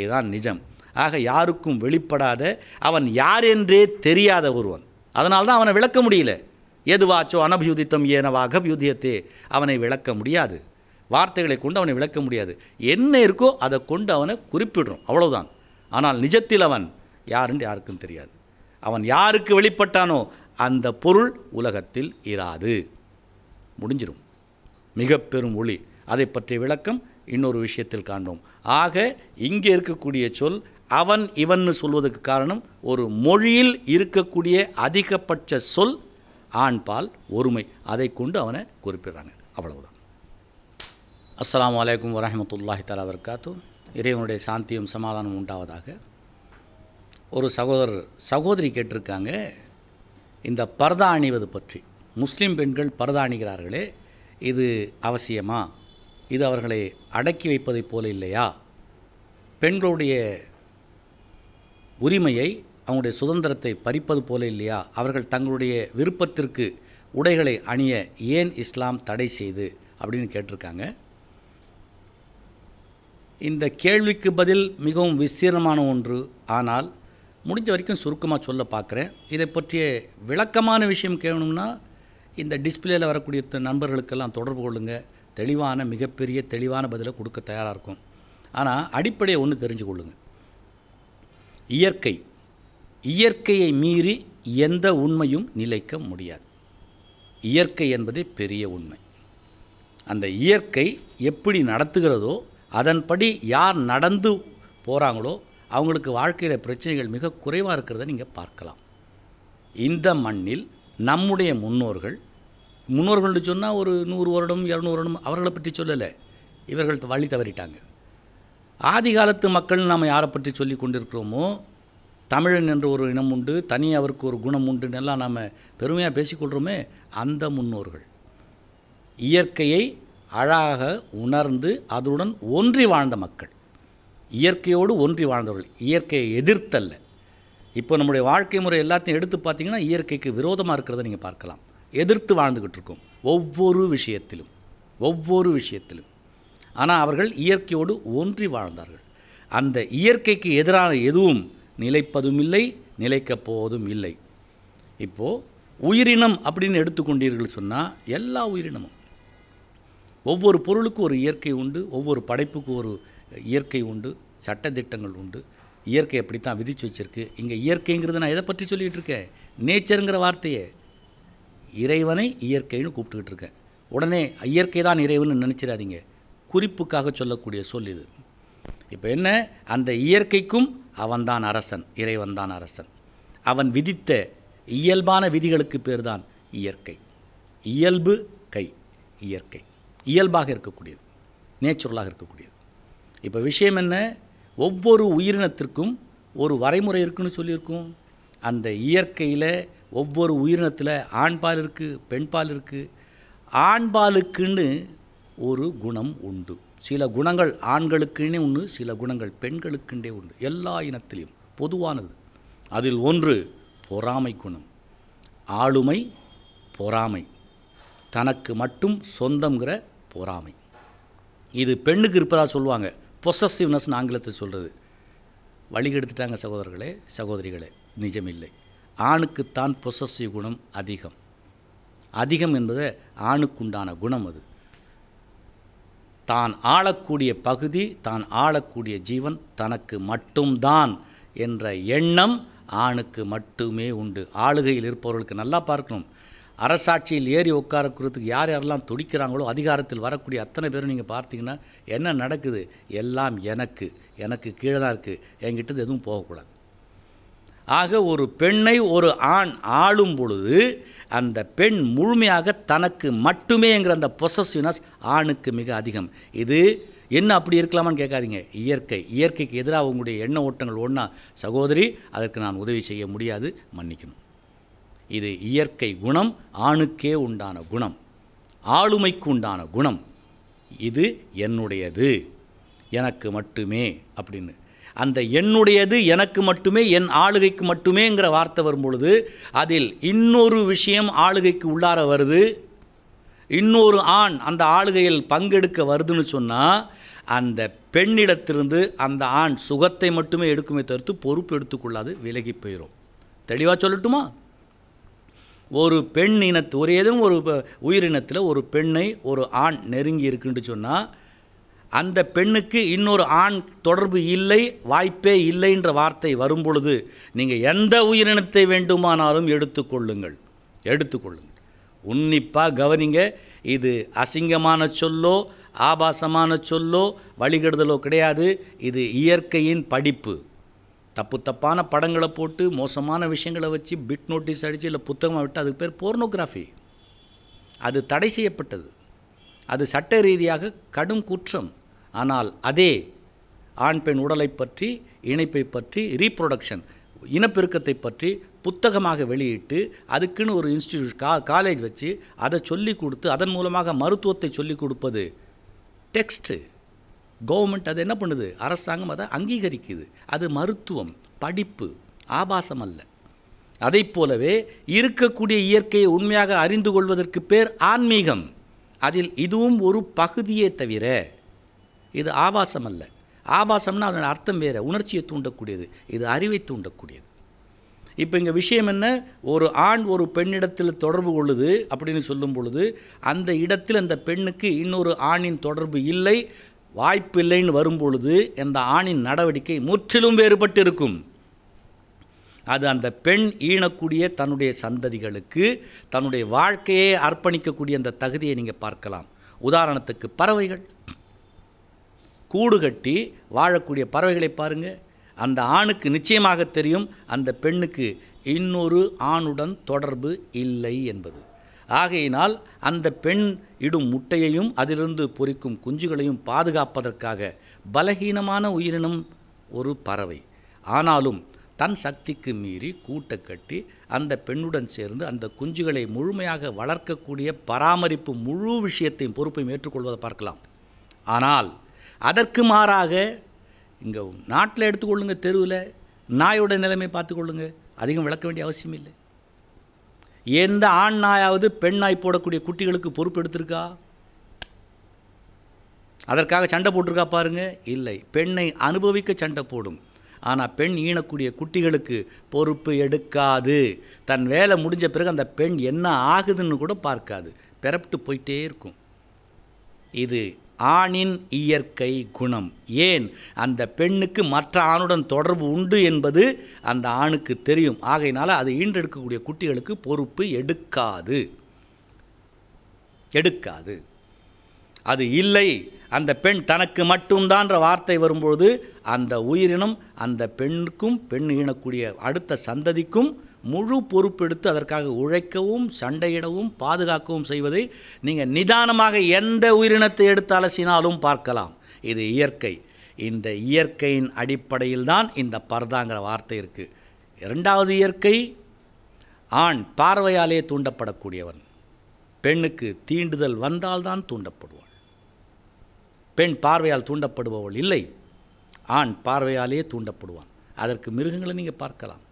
இதுதான் நிஜம் ஆக யாருக்கும் வெளிப்படாத அவன் யார் என்றே தெரியாத ஒருவன் அதனால்தான் அவனை விளக்க முடியல எதுவாச்சோ அனபியுதித்தம் ஏனவாக பியுதியத்தே அவனை விளக்க முடியாது வார்த்தைகளை கொண்டு அவனை விளக்க முடியாது என்ன இருக்கோ அதை கொண்டு அவனை குறிப்பிடுறோம் அவ்வளோதான் ஆனால் நிஜத்தில் அவன் யாருன்னு யாருக்கும் தெரியாது அவன் யாருக்கு வெளிப்பட்டானோ அந்த பொருள் உலகத்தில் இராது முடிஞ்சிடும் மிக பெரும் ஒளி அதை பற்றிய விளக்கம் இன்னொரு விஷயத்தில் காண்போம் ஆக இங்கே இருக்கக்கூடிய சொல் அவன் இவன் சொல்வதற்கு காரணம் ஒரு மொழியில் இருக்கக்கூடிய அதிகபட்ச சொல் ஆண்பால் ஒருமை அதை கொண்டு அவனை குறிப்பிடுறாங்க அவ்வளவுதான் அஸ்லாம் வலைக்கம் வரமத்துல்லாஹி தலா வர்காத்து இறைவனுடைய சாந்தியும் சமாதானம் உண்டாவதாக ஒரு சகோதரர் சகோதரி கேட்டிருக்காங்க இந்த பரதா அணிவது பற்றி முஸ்லீம் பெண்கள் பரதா அணிகிறார்களே இது அவசியமா இது அவர்களை அடக்கி வைப்பதைப் போல இல்லையா பெண்களுடைய உரிமையை அவங்களுடைய சுதந்திரத்தை பறிப்பது போல இல்லையா அவர்கள் தங்களுடைய விருப்பத்திற்கு உடைகளை அணிய ஏன் இஸ்லாம் தடை செய்து அப்படின்னு கேட்டிருக்காங்க இந்த கேள்விக்கு பதில் மிகவும் விஸ்தீர்ணமான ஒன்று ஆனால் முடிஞ்ச வரைக்கும் சுருக்கமாக சொல்ல பார்க்குறேன் இதை பற்றிய விளக்கமான விஷயம் கேட்கணும்னா இந்த டிஸ்பிளேயில் வரக்கூடிய நண்பர்களுக்கெல்லாம் தொடர்பு கொள்ளுங்கள் தெளிவான மிகப்பெரிய தெளிவான பதிலை கொடுக்க தயாராக இருக்கும் ஆனால் அடிப்படையை ஒன்று தெரிஞ்சு கொள்ளுங்கள் இயற்கை இயற்கையை மீறி எந்த உண்மையும் நிலைக்க முடியாது இயற்கை என்பதே பெரிய உண்மை அந்த இயற்கை எப்படி நடத்துகிறதோ அதன்படி யார் நடந்து போகிறாங்களோ அவங்களுக்கு வாழ்க்கையில் பிரச்சனைகள் மிக குறைவாக இருக்கிறத நீங்கள் பார்க்கலாம் இந்த மண்ணில் நம்முடைய முன்னோர்கள் முன்னோர்கள்னு சொன்னால் ஒரு நூறு வருடம் இரநூறு வருடம் அவர்களை பற்றி சொல்லலை இவர்கள் வழி தவறிட்டாங்க ஆதி காலத்து மக்கள் நாம் யாரை பற்றி சொல்லி கொண்டிருக்கிறோமோ தமிழன் என்ற ஒரு இனம் உண்டு தனி அவருக்கு ஒரு குணம் உண்டுன்னெல்லாம் நாம் பெருமையாக பேசிக்கொள்கிறோமே அந்த முன்னோர்கள் இயற்கையை அழகாக உணர்ந்து அதுடன் ஒன்றி வாழ்ந்த மக்கள் இயற்கையோடு ஒன்றி வாழ்ந்தவர்கள் இயற்கையை எதிர்த்தல்ல இப்போ நம்முடைய வாழ்க்கை முறை எல்லாத்தையும் எடுத்து பார்த்திங்கன்னா இயற்கைக்கு விரோதமாக இருக்கிறத நீங்கள் பார்க்கலாம் எதிர்த்து வாழ்ந்துக்கிட்டு இருக்கோம் ஒவ்வொரு விஷயத்திலும் ஒவ்வொரு விஷயத்திலும் ஆனால் அவர்கள் இயற்கையோடு ஒன்றி வாழ்ந்தார்கள் அந்த இயற்கைக்கு எதிரான எதுவும் நிலைப்பதும் இல்லை நிலைக்கப் போவதும் இல்லை இப்போது உயிரினம் அப்படின்னு எடுத்துக்கொண்டீர்கள் சொன்னால் எல்லா உயிரினமும் ஒவ்வொரு பொருளுக்கும் ஒரு இயற்கை உண்டு ஒவ்வொரு படைப்புக்கு ஒரு இயற்கை உண்டு சட்டத்திட்டங்கள் உண்டு இயற்கை அப்படி தான் விதிச்சு வச்சுருக்கு இங்கே இயற்கைங்கிறது நான் எதை பற்றி சொல்லிகிட்டு இருக்கேன் நேச்சருங்கிற வார்த்தையை இறைவனை இயற்கைன்னு கூப்பிட்டுக்கிட்டு இருக்கேன் உடனே இயற்கை தான் இறைவன் நினச்சிடாதீங்க குறிப்புக்காக சொல்லக்கூடிய சொல் இது இப்போ என்ன அந்த இயற்கைக்கும் அவன்தான் அரசன் இறைவன் தான் அரசன் அவன் விதித்த இயல்பான விதிகளுக்கு பேர் தான் இயற்கை இயல்பு கை இயற்கை இயல்பாக இருக்கக்கூடியது நேச்சுரலாக இருக்கக்கூடியது இப்போ விஷயம் என்ன ஒவ்வொரு உயிரினத்திற்கும் ஒரு வரைமுறை இருக்குன்னு சொல்லியிருக்கோம் அந்த இயற்கையில் ஒவ்வொரு உயிரினத்தில் ஆண்பால் இருக்குது பெண்பால் இருக்குது ஆண்பாலுக்குன்னு ஒரு குணம் உண்டு சில குணங்கள் ஆண்களுக்குன்னே உண்டு சில குணங்கள் பெண்களுக்குண்டே உண்டு எல்லா இனத்திலையும் பொதுவானது அதில் ஒன்று பொறாமை குணம் ஆளுமை பொறாமை தனக்கு மட்டும் சொந்தங்கிற பொறாமை இது பெண்ணுக்கு இருப்பதாக சொல்லுவாங்க பொசசிவ்னஸ் ஆங்கிலத்தில் சொல்கிறது வழிகெடுத்துட்டாங்க சகோதரர்களே சகோதரிகளே நிஜமில்லை ஆணுக்குத்தான் பொசசிவ் குணம் அதிகம் அதிகம் என்பது ஆணுக்குண்டான குணம் அது தான் ஆளக்கூடிய பகுதி தான் ஆளக்கூடிய ஜீவன் தனக்கு மட்டும்தான் என்ற எண்ணம் ஆணுக்கு மட்டுமே உண்டு ஆளுகையில் இருப்பவர்களுக்கு நல்லா பார்க்கணும் அரசாட்சியில் ஏறி உட்காரக்கிறதுக்கு யார் யாரெல்லாம் துடிக்கிறாங்களோ அதிகாரத்தில் வரக்கூடிய அத்தனை பேரும் நீங்கள் பார்த்தீங்கன்னா என்ன நடக்குது எல்லாம் எனக்கு எனக்கு கீழே தான் இருக்குது என்கிட்டது எதுவும் போகக்கூடாது ஆக ஒரு பெண்ணை ஒரு ஆண் ஆளும் பொழுது அந்த பெண் முழுமையாக தனக்கு மட்டுமேங்கிற அந்த பொசசிவ்னஸ் ஆணுக்கு மிக அதிகம் இது என்ன அப்படி இருக்கலாமான்னு கேட்காதீங்க இயற்கை இயற்கைக்கு எதிராக உங்களுடைய எண்ண ஓட்டங்கள் ஒன்றா சகோதரி அதற்கு நான் உதவி செய்ய முடியாது மன்னிக்கணும் இது இயற்கை குணம் ஆணுக்கே உண்டான குணம் ஆளுமைக்கு உண்டான குணம் இது என்னுடையது எனக்கு மட்டுமே அப்படின்னு அந்த என்னுடையது எனக்கு மட்டுமே என் ஆளுகைக்கு மட்டுமேங்கிற வார்த்தை வரும்பொழுது அதில் இன்னொரு விஷயம் ஆளுகைக்கு உள்ளார வருது இன்னொரு ஆண் அந்த ஆளுகையில் பங்கெடுக்க வருதுன்னு சொன்னால் அந்த பெண்ணிடத்திலிருந்து அந்த ஆண் சுகத்தை மட்டுமே எடுக்குமே தவிர்த்து பொறுப்பு எடுத்துக்கொள்ளாது விலகி போயிடும் தெளிவாக சொல்லட்டுமா ஒரு பெண் இனத்து ஒரு ஏதும் ஒரு உயிரினத்தில் ஒரு பெண்ணை ஒரு ஆண் நெருங்கி இருக்குன்னு சொன்னால் அந்த பெண்ணுக்கு இன்னொரு ஆண் தொடர்பு இல்லை வாய்ப்பே இல்லைன்ற வார்த்தை வரும்பொழுது நீங்கள் எந்த உயிரினத்தை வேண்டுமானாலும் எடுத்துக்கொள்ளுங்கள் எடுத்துக்கொள்ளுங்கள் உன்னிப்பாக கவனிங்க இது அசிங்கமான சொல்லோ ஆபாசமான சொல்லோ வழிகெடுதலோ கிடையாது இது இயற்கையின் படிப்பு தப்பு தப்பான படங்களை போட்டு மோசமான விஷயங்களை வச்சு பிட் நோட்டீஸ் அடித்து இல்லை புத்தகமாக விட்டு அதுக்கு பேர் போர்னோகிராஃபி அது தடை செய்யப்பட்டது அது சட்ட ரீதியாக கடும் குற்றம் ஆனால் அதே ஆண் பெண் உடலை பற்றி இணைப்பை பற்றி ரீப்ரொடக்ஷன் இனப்பெருக்கத்தை பற்றி புத்தகமாக வெளியிட்டு அதுக்குன்னு ஒரு இன்ஸ்டிடியூட் கா காலேஜ் வச்சு அதை சொல்லி கொடுத்து அதன் மூலமாக மருத்துவத்தை சொல்லிக் கொடுப்பது டெக்ஸ்ட்டு கவர்மெண்ட் அதை என்ன பண்ணுது அரசாங்கம் அதை அங்கீகரிக்குது அது மருத்துவம் படிப்பு ஆபாசம் அல்ல அதை போலவே இருக்கக்கூடிய இயற்கையை உண்மையாக அறிந்து கொள்வதற்கு பேர் ஆன்மீகம் அதில் இதுவும் ஒரு பகுதியே தவிர இது ஆபாசம் அல்ல ஆபாசம்னா அதனோட அர்த்தம் வேறு உணர்ச்சியை தூண்டக்கூடியது இது அறிவை தூண்டக்கூடியது இப்போ இங்கே விஷயம் என்ன ஒரு ஆண் ஒரு பெண்ணிடத்தில் தொடர்பு கொள்ளுது அப்படின்னு சொல்லும் பொழுது அந்த இடத்தில் அந்த பெண்ணுக்கு இன்னொரு ஆணின் தொடர்பு இல்லை வாய்ப்பில்லைன்னு வரும்பொழுது இந்த ஆணின் நடவடிக்கை முற்றிலும் வேறுபட்டு இருக்கும் அது அந்த பெண் ஈனக்கூடிய தன்னுடைய சந்ததிகளுக்கு தன்னுடைய வாழ்க்கையே அர்ப்பணிக்கக்கூடிய அந்த தகுதியை நீங்கள் பார்க்கலாம் உதாரணத்துக்கு பறவைகள் கூடு கட்டி வாழக்கூடிய பறவைகளை பாருங்கள் அந்த ஆணுக்கு நிச்சயமாக தெரியும் அந்த பெண்ணுக்கு இன்னொரு ஆணுடன் தொடர்பு இல்லை என்பது ஆகையினால் அந்த பெண் இடும் முட்டையையும் அதிலிருந்து பொறிக்கும் குஞ்சுகளையும் பாதுகாப்பதற்காக பலகீனமான உயிரினம் ஒரு பறவை ஆனாலும் தன் சக்திக்கு மீறி கூட்டை கட்டி அந்த பெண்ணுடன் சேர்ந்து அந்த குஞ்சுகளை முழுமையாக வளர்க்கக்கூடிய பராமரிப்பு முழு விஷயத்தையும் பொறுப்பையும் ஏற்றுக்கொள்வதை பார்க்கலாம் ஆனால் அதற்கு மாறாக இங்கே நாட்டில் எடுத்துக்கொள்ளுங்க தெருவில் நாயோட நிலைமை பார்த்துக்கொள்ளுங்க அதிகம் விளக்க வேண்டிய அவசியம் இல்லை எந்த ஆண் நாயாவது பெண் நாய் போடக்கூடிய குட்டிகளுக்கு பொறுப்பு எடுத்திருக்கா அதற்காக சண்டை போட்டிருக்கா பாருங்க இல்லை பெண்ணை அனுபவிக்க சண்டை போடும் ஆனால் பெண் ஈனக்கூடிய குட்டிகளுக்கு பொறுப்பு எடுக்காது தன் வேலை முடிஞ்ச பிறகு அந்த பெண் என்ன ஆகுதுன்னு கூட பார்க்காது பிறப்பிட்டு போயிட்டே இருக்கும் இது ஆணின் இயற்கை குணம் ஏன் அந்த பெண்ணுக்கு மற்ற ஆணுடன் தொடர்பு உண்டு என்பது அந்த ஆணுக்கு தெரியும் ஆகையினால் அது ஈன்றெடுக்கக்கூடிய குட்டிகளுக்கு பொறுப்பு எடுக்காது எடுக்காது அது இல்லை அந்த பெண் தனக்கு மட்டும்தான்ற வார்த்தை வரும்பொழுது அந்த உயிரினம் அந்த பெண்ணுக்கும் பெண் ஈனக்கூடிய அடுத்த சந்ததிக்கும் முழு பொறுப்பெடுத்து அதற்காக உழைக்கவும் சண்டையிடவும் பாதுகாக்கவும் செய்வதை நீங்கள் நிதானமாக எந்த உயிரினத்தை எடுத்து அலசினாலும் பார்க்கலாம் இது இயற்கை இந்த இயற்கையின் அடிப்படையில் தான் இந்த பர்தாங்கிற வார்த்தை இருக்குது இரண்டாவது இயற்கை ஆண் பார்வையாலே தூண்டப்படக்கூடியவன் பெண்ணுக்கு தீண்டுதல் வந்தால்தான் தூண்டப்படுவாள் பெண் பார்வையால் தூண்டப்படுபவள் இல்லை ஆண் பார்வையாலே தூண்டப்படுவான் அதற்கு மிருகங்களை நீங்கள் பார்க்கலாம்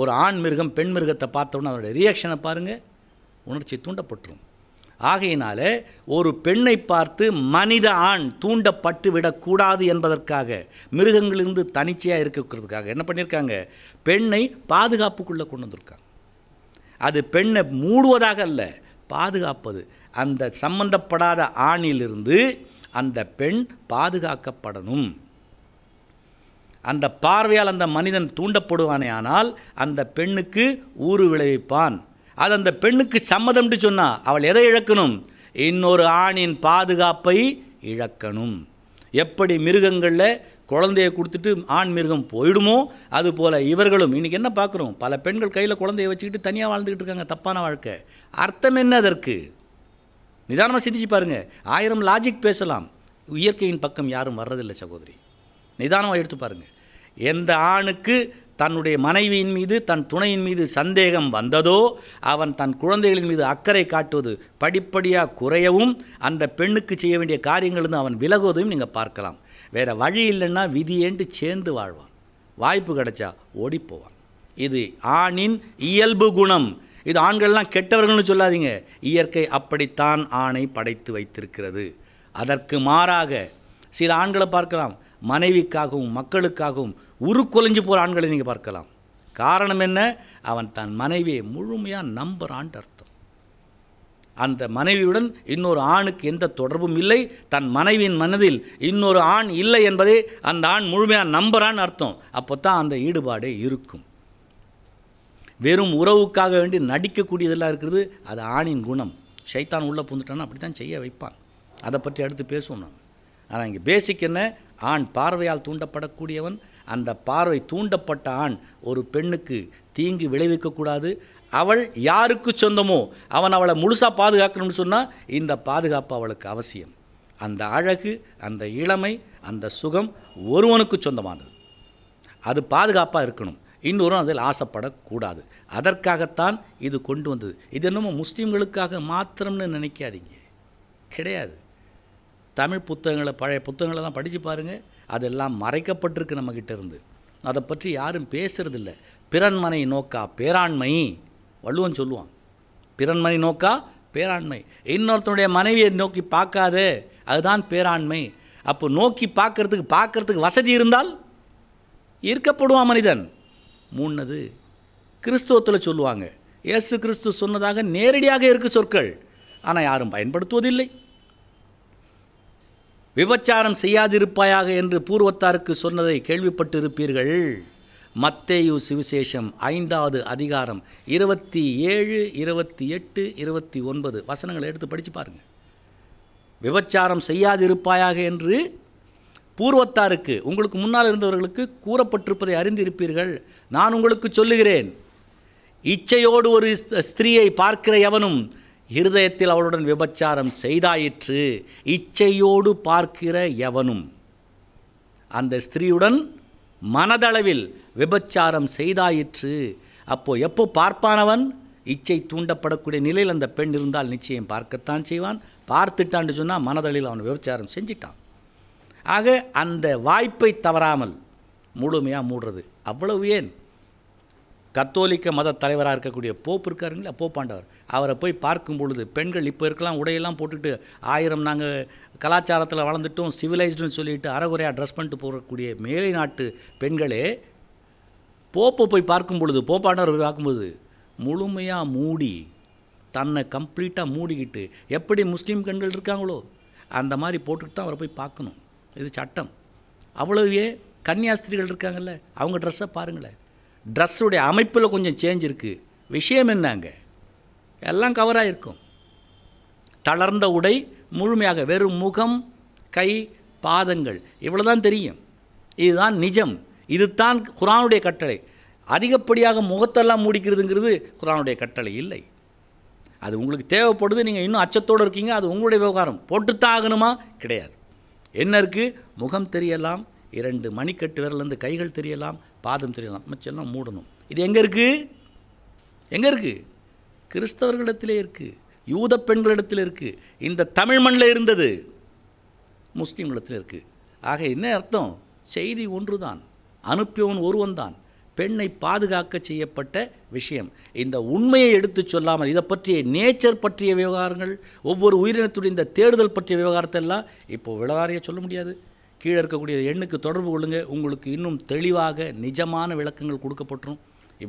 ஒரு ஆண் மிருகம் பெண் மிருகத்தை பார்த்தோன்னே அதனுடைய ரியாக்ஷனை பாருங்கள் உணர்ச்சி தூண்டப்பட்டுரும் ஆகையினால ஒரு பெண்ணை பார்த்து மனித ஆண் தூண்டப்பட்டு விடக்கூடாது என்பதற்காக மிருகங்களிலிருந்து தனிச்சையாக இருக்கிறதுக்காக என்ன பண்ணியிருக்காங்க பெண்ணை பாதுகாப்புக்குள்ளே கொண்டு வந்திருக்காங்க அது பெண்ணை மூடுவதாக அல்ல பாதுகாப்பது அந்த சம்பந்தப்படாத ஆணிலிருந்து அந்த பெண் பாதுகாக்கப்படணும் அந்த பார்வையால் அந்த மனிதன் தூண்டப்படுவானே ஆனால் அந்த பெண்ணுக்கு ஊறு விளைவிப்பான் அது அந்த பெண்ணுக்கு சம்மதம்ட்டு சொன்னால் அவள் எதை இழக்கணும் இன்னொரு ஆணின் பாதுகாப்பை இழக்கணும் எப்படி மிருகங்களில் குழந்தைய கொடுத்துட்டு ஆண் மிருகம் போயிடுமோ அதுபோல் இவர்களும் இன்றைக்கி என்ன பார்க்குறோம் பல பெண்கள் கையில் குழந்தைய வச்சுக்கிட்டு தனியாக வாழ்ந்துக்கிட்டு இருக்காங்க தப்பான வாழ்க்கை அர்த்தம் என்ன அதற்கு நிதானமாக சிந்திச்சு பாருங்கள் ஆயிரம் லாஜிக் பேசலாம் இயற்கையின் பக்கம் யாரும் வர்றதில்லை சகோதரி நிதானமாக எடுத்து பாருங்கள் எந்த ஆணுக்கு தன்னுடைய மனைவியின் மீது தன் துணையின் மீது சந்தேகம் வந்ததோ அவன் தன் குழந்தைகளின் மீது அக்கறை காட்டுவது படிப்படியாக குறையவும் அந்த பெண்ணுக்கு செய்ய வேண்டிய காரியங்கள்னு அவன் விலகுவதையும் நீங்கள் பார்க்கலாம் வேறு வழி இல்லைன்னா விதியேண்டு சேர்ந்து வாழ்வான் வாய்ப்பு கிடைச்சா ஓடிப்போவான் இது ஆணின் இயல்பு குணம் இது ஆண்கள்லாம் கெட்டவர்கள்னு சொல்லாதீங்க இயற்கை அப்படித்தான் ஆணை படைத்து வைத்திருக்கிறது அதற்கு மாறாக சில ஆண்களை பார்க்கலாம் மனைவிக்காகவும் மக்களுக்காகவும் உருக்கொலைஞ்சு போகிற ஆண்களை நீங்கள் பார்க்கலாம் காரணம் என்ன அவன் தன் மனைவியை முழுமையாக நம்புகிறான்ட்டு அர்த்தம் அந்த மனைவியுடன் இன்னொரு ஆணுக்கு எந்த தொடர்பும் இல்லை தன் மனைவியின் மனதில் இன்னொரு ஆண் இல்லை என்பதை அந்த ஆண் முழுமையாக நம்புகிறான்னு அர்த்தம் அப்போ தான் அந்த ஈடுபாடே இருக்கும் வெறும் உறவுக்காக வேண்டி நடிக்கக்கூடியதெல்லாம் இருக்கிறது அது ஆணின் குணம் சைத்தான் உள்ளே புந்துட்டான்னு அப்படி தான் செய்ய வைப்பான் அதை பற்றி அடுத்து பேசுவோம் நான் ஆனால் இங்கே பேசிக் என்ன ஆண் பார்வையால் தூண்டப்படக்கூடியவன் அந்த பார்வை தூண்டப்பட்ட ஆண் ஒரு பெண்ணுக்கு தீங்கு விளைவிக்கக்கூடாது அவள் யாருக்கு சொந்தமோ அவன் அவளை முழுசாக பாதுகாக்கணும்னு சொன்னால் இந்த பாதுகாப்பு அவளுக்கு அவசியம் அந்த அழகு அந்த இளமை அந்த சுகம் ஒருவனுக்கு சொந்தமானது அது பாதுகாப்பாக இருக்கணும் இன்னொரும் அதில் ஆசைப்படக்கூடாது அதற்காகத்தான் இது கொண்டு வந்தது இது என்னமோ முஸ்லீம்களுக்காக மாத்திரம்னு நினைக்காதீங்க கிடையாது தமிழ் புத்தகங்களை பழைய புத்தகங்களை தான் படித்து பாருங்கள் அதெல்லாம் மறைக்கப்பட்டிருக்கு நம்மக்கிட்ட இருந்து அதை பற்றி யாரும் பேசுகிறதில்ல பிறன்மனை நோக்கா பேராண்மை வள்ளுவன் சொல்லுவான் பிறன்மனை நோக்கா பேராண்மை இன்னொருத்தனுடைய மனைவியை நோக்கி பார்க்காதே அதுதான் பேராண்மை அப்போ நோக்கி பார்க்கறதுக்கு பார்க்கறதுக்கு வசதி இருந்தால் இருக்கப்படுவான் மனிதன் மூணது கிறிஸ்துவத்தில் சொல்லுவாங்க இயேசு கிறிஸ்து சொன்னதாக நேரடியாக இருக்கு சொற்கள் ஆனால் யாரும் பயன்படுத்துவதில்லை விபச்சாரம் செய்யாதிருப்பாயாக என்று பூர்வத்தாருக்கு சொன்னதை கேள்விப்பட்டிருப்பீர்கள் மத்தேயு சுவிசேஷம் ஐந்தாவது அதிகாரம் இருபத்தி ஏழு இருபத்தி எட்டு இருபத்தி ஒன்பது வசனங்களை எடுத்து படித்து பாருங்கள் விபச்சாரம் செய்யாதிருப்பாயாக என்று பூர்வத்தாருக்கு உங்களுக்கு முன்னால் இருந்தவர்களுக்கு கூறப்பட்டிருப்பதை அறிந்திருப்பீர்கள் நான் உங்களுக்கு சொல்லுகிறேன் இச்சையோடு ஒரு ஸ்திரீயை பார்க்கிற எவனும் இருதயத்தில் அவளுடன் விபச்சாரம் செய்தாயிற்று இச்சையோடு பார்க்கிற எவனும் அந்த ஸ்திரீயுடன் மனதளவில் விபச்சாரம் செய்தாயிற்று அப்போது எப்போ பார்ப்பானவன் இச்சை தூண்டப்படக்கூடிய நிலையில் அந்த பெண் இருந்தால் நிச்சயம் பார்க்கத்தான் செய்வான் பார்த்துட்டான்னு சொன்னால் மனதளவில் அவன் விபச்சாரம் செஞ்சிட்டான் ஆக அந்த வாய்ப்பை தவறாமல் முழுமையாக மூடுறது அவ்வளவு ஏன் கத்தோலிக்க மத தலைவராக இருக்கக்கூடிய போப் இருக்காருங்களா போப்பாண்டவர் அவரை போய் பார்க்கும் பொழுது பெண்கள் இப்போ இருக்கலாம் உடையெல்லாம் போட்டுக்கிட்டு ஆயிரம் நாங்கள் கலாச்சாரத்தில் வளர்ந்துட்டோம் சிவிலைஸ்டுன்னு சொல்லிட்டு அறகுறையாக ட்ரெஸ் பண்ணிட்டு போகக்கூடிய மேலை நாட்டு பெண்களே போப்பை போய் பார்க்கும் பொழுது போப்பாண்டவர் போய் பார்க்கும்பொழுது முழுமையாக மூடி தன்னை கம்ப்ளீட்டாக மூடிக்கிட்டு எப்படி முஸ்லீம் பெண்கள் இருக்காங்களோ அந்த மாதிரி போட்டுக்கிட்டு தான் அவரை போய் பார்க்கணும் இது சட்டம் அவ்வளவே கன்னியாஸ்திரிகள் இருக்காங்கல்ல அவங்க ட்ரெஸ்ஸை பாருங்களேன் ட்ரெஸ்ஸுடைய அமைப்பில் கொஞ்சம் சேஞ்ச் இருக்குது விஷயம் என்னங்க எல்லாம் கவராக இருக்கும் தளர்ந்த உடை முழுமையாக வெறும் முகம் கை பாதங்கள் இவ்வளோ தான் தெரியும் இதுதான் நிஜம் இதுதான் குரானுடைய கட்டளை அதிகப்படியாக முகத்தெல்லாம் மூடிக்கிறதுங்கிறது குரானுடைய கட்டளை இல்லை அது உங்களுக்கு தேவைப்படுது நீங்கள் இன்னும் அச்சத்தோடு இருக்கீங்க அது உங்களுடைய விவகாரம் போட்டுத்தான் ஆகணுமா கிடையாது என்ன இருக்குது முகம் தெரியலாம் இரண்டு மணிக்கட்டு விரலேருந்து கைகள் தெரியலாம் பாதம் தெரியலாம் மச்செல்லாம் மூடணும் இது எங்கே இருக்குது எங்கே இருக்குது கிறிஸ்தவர்களிடத்திலே இருக்குது யூத பெண்களிடத்தில் இருக்குது இந்த தமிழ் மண்ணில் இருந்தது முஸ்லீம்களிடத்தில் இருக்குது ஆக என்ன அர்த்தம் செய்தி ஒன்று தான் அனுப்பியவன் ஒருவன் தான் பெண்ணை பாதுகாக்க செய்யப்பட்ட விஷயம் இந்த உண்மையை எடுத்து சொல்லாமல் இதை பற்றிய நேச்சர் பற்றிய விவகாரங்கள் ஒவ்வொரு உயிரினத்துடைய இந்த தேடுதல் பற்றிய விவகாரத்தை எல்லாம் இப்போது விளவாரிய சொல்ல முடியாது கீழே இருக்கக்கூடிய எண்ணுக்கு தொடர்பு கொள்ளுங்கள் உங்களுக்கு இன்னும் தெளிவாக நிஜமான விளக்கங்கள் கொடுக்கப்பட்டுரும்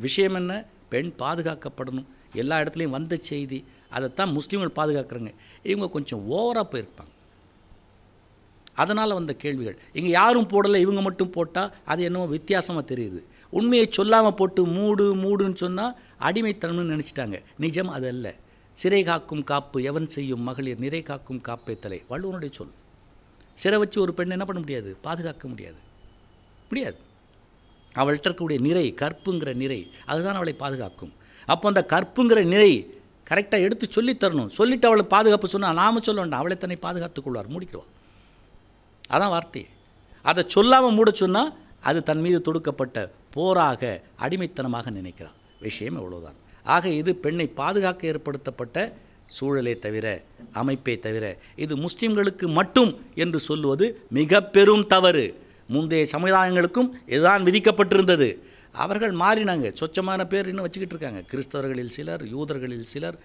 விஷயம் என்ன பெண் பாதுகாக்கப்படணும் எல்லா இடத்துலையும் வந்த செய்தி அதைத்தான் முஸ்லீம்கள் பாதுகாக்கிறாங்க இவங்க கொஞ்சம் ஓவராக போயிருப்பாங்க அதனால் வந்த கேள்விகள் இங்கே யாரும் போடலை இவங்க மட்டும் போட்டால் அது என்னவோ வித்தியாசமாக தெரியுது உண்மையை சொல்லாமல் போட்டு மூடு மூடுன்னு சொன்னால் அடிமைத்தனம்னு நினச்சிட்டாங்க நிஜம் அது அல்ல சிறை காக்கும் காப்பு எவன் செய்யும் மகளிர் நிறை காக்கும் காப்பை தலை வள்ளுவனுடைய சொல் சிறை வச்சு ஒரு பெண் என்ன பண்ண முடியாது பாதுகாக்க முடியாது முடியாது அவள்கிட்ட இருக்கக்கூடிய நிறை கற்புங்கிற நிறை அதுதான் அவளை பாதுகாக்கும் அப்போ அந்த கற்புங்கிற நிலை கரெக்டாக எடுத்து சொல்லித்தரணும் சொல்லிவிட்டு அவளை பாதுகாப்பு சொன்னால் நாம் சொல்ல வேண்டாம் அவளை தன்னை பாதுகாத்துக்கொள்வார் மூடிக்கிடுவான் அதான் வார்த்தை அதை சொல்லாமல் மூட சொன்னால் அது தன் மீது தொடுக்கப்பட்ட போராக அடிமைத்தனமாக நினைக்கிறான் விஷயம் இவ்வளோதான் ஆக இது பெண்ணை பாதுகாக்க ஏற்படுத்தப்பட்ட சூழலை தவிர அமைப்பை தவிர இது முஸ்லீம்களுக்கு மட்டும் என்று சொல்லுவது மிக பெரும் தவறு முந்தைய சமுதாயங்களுக்கும் இதுதான் விதிக்கப்பட்டிருந்தது அவர்கள் மாறினாங்க சொச்சமான பேர் இன்னும் வச்சுக்கிட்டு இருக்காங்க கிறிஸ்தவர்களில் சிலர் யூதர்களில் சிலர்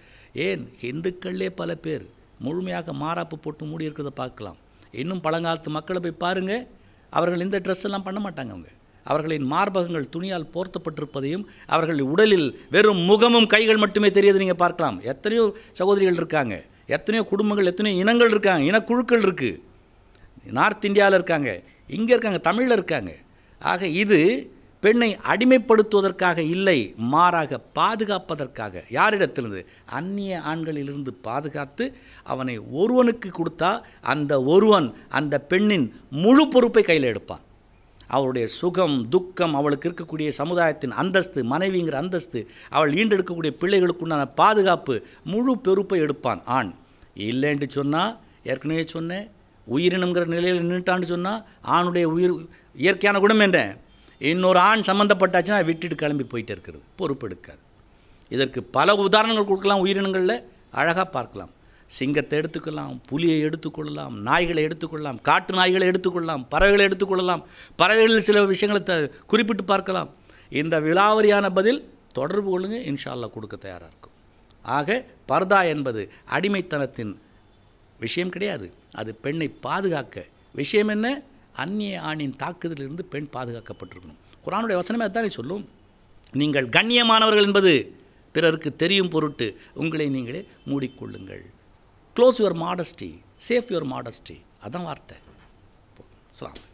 ஏன் இந்துக்களே பல பேர் முழுமையாக மாறாப்பு போட்டு மூடி இருக்கிறத பார்க்கலாம் இன்னும் பழங்காலத்து மக்களை போய் பாருங்கள் அவர்கள் இந்த ட்ரெஸ் எல்லாம் பண்ண மாட்டாங்க அவங்க அவர்களின் மார்பகங்கள் துணியால் போர்த்தப்பட்டிருப்பதையும் அவர்கள் உடலில் வெறும் முகமும் கைகள் மட்டுமே தெரியுது நீங்கள் பார்க்கலாம் எத்தனையோ சகோதரிகள் இருக்காங்க எத்தனையோ குடும்பங்கள் எத்தனையோ இனங்கள் இருக்காங்க இனக்குழுக்கள் இருக்குது நார்த் இந்தியாவில் இருக்காங்க இங்கே இருக்காங்க தமிழில் இருக்காங்க ஆக இது பெண்ணை அடிமைப்படுத்துவதற்காக இல்லை மாறாக பாதுகாப்பதற்காக யாரிடத்திலிருந்து அந்நிய ஆண்களிலிருந்து பாதுகாத்து அவனை ஒருவனுக்கு கொடுத்தா அந்த ஒருவன் அந்த பெண்ணின் முழு பொறுப்பை கையில் எடுப்பான் அவளுடைய சுகம் துக்கம் அவளுக்கு இருக்கக்கூடிய சமுதாயத்தின் அந்தஸ்து மனைவிங்கிற அந்தஸ்து அவள் ஈண்டெடுக்கக்கூடிய பிள்ளைகளுக்குண்டான பாதுகாப்பு முழு பெருப்பை எடுப்பான் ஆண் இல்லைன்ட்டு சொன்னால் ஏற்கனவே சொன்னேன் உயிரினங்கிற நிலையில் நின்றுட்டான்னு சொன்னால் ஆணுடைய உயிர் இயற்கையான குணம் என்ன இன்னொரு ஆண் சம்மந்தப்பட்டாச்சுன்னா விட்டுட்டு கிளம்பி போயிட்டு இருக்கிறது பொறுப்பெடுக்காது இதற்கு பல உதாரணங்கள் கொடுக்கலாம் உயிரினங்களில் அழகாக பார்க்கலாம் சிங்கத்தை எடுத்துக்கொள்ளலாம் புலியை எடுத்துக்கொள்ளலாம் நாய்களை எடுத்துக்கொள்ளலாம் காட்டு நாய்களை எடுத்துக்கொள்ளலாம் பறவைகளை எடுத்துக்கொள்ளலாம் பறவைகளில் சில விஷயங்களை குறிப்பிட்டு பார்க்கலாம் இந்த விழாவரியான பதில் தொடர்பு கொள்ளுங்க இன்ஷால்லா கொடுக்க தயாராக இருக்கும் ஆக பர்தா என்பது அடிமைத்தனத்தின் விஷயம் கிடையாது அது பெண்ணை பாதுகாக்க விஷயம் என்ன அந்நிய ஆணின் தாக்குதலிருந்து பெண் பாதுகாக்கப்பட்டிருக்கணும் குரானுடைய வசனமே அதுதானே சொல்லும் நீங்கள் கண்ணியமானவர்கள் என்பது பிறருக்கு தெரியும் பொருட்டு உங்களை நீங்களே மூடிக்கொள்ளுங்கள் close your modesty safe your modesty அதான் வார்த்தை சொல்லாமல்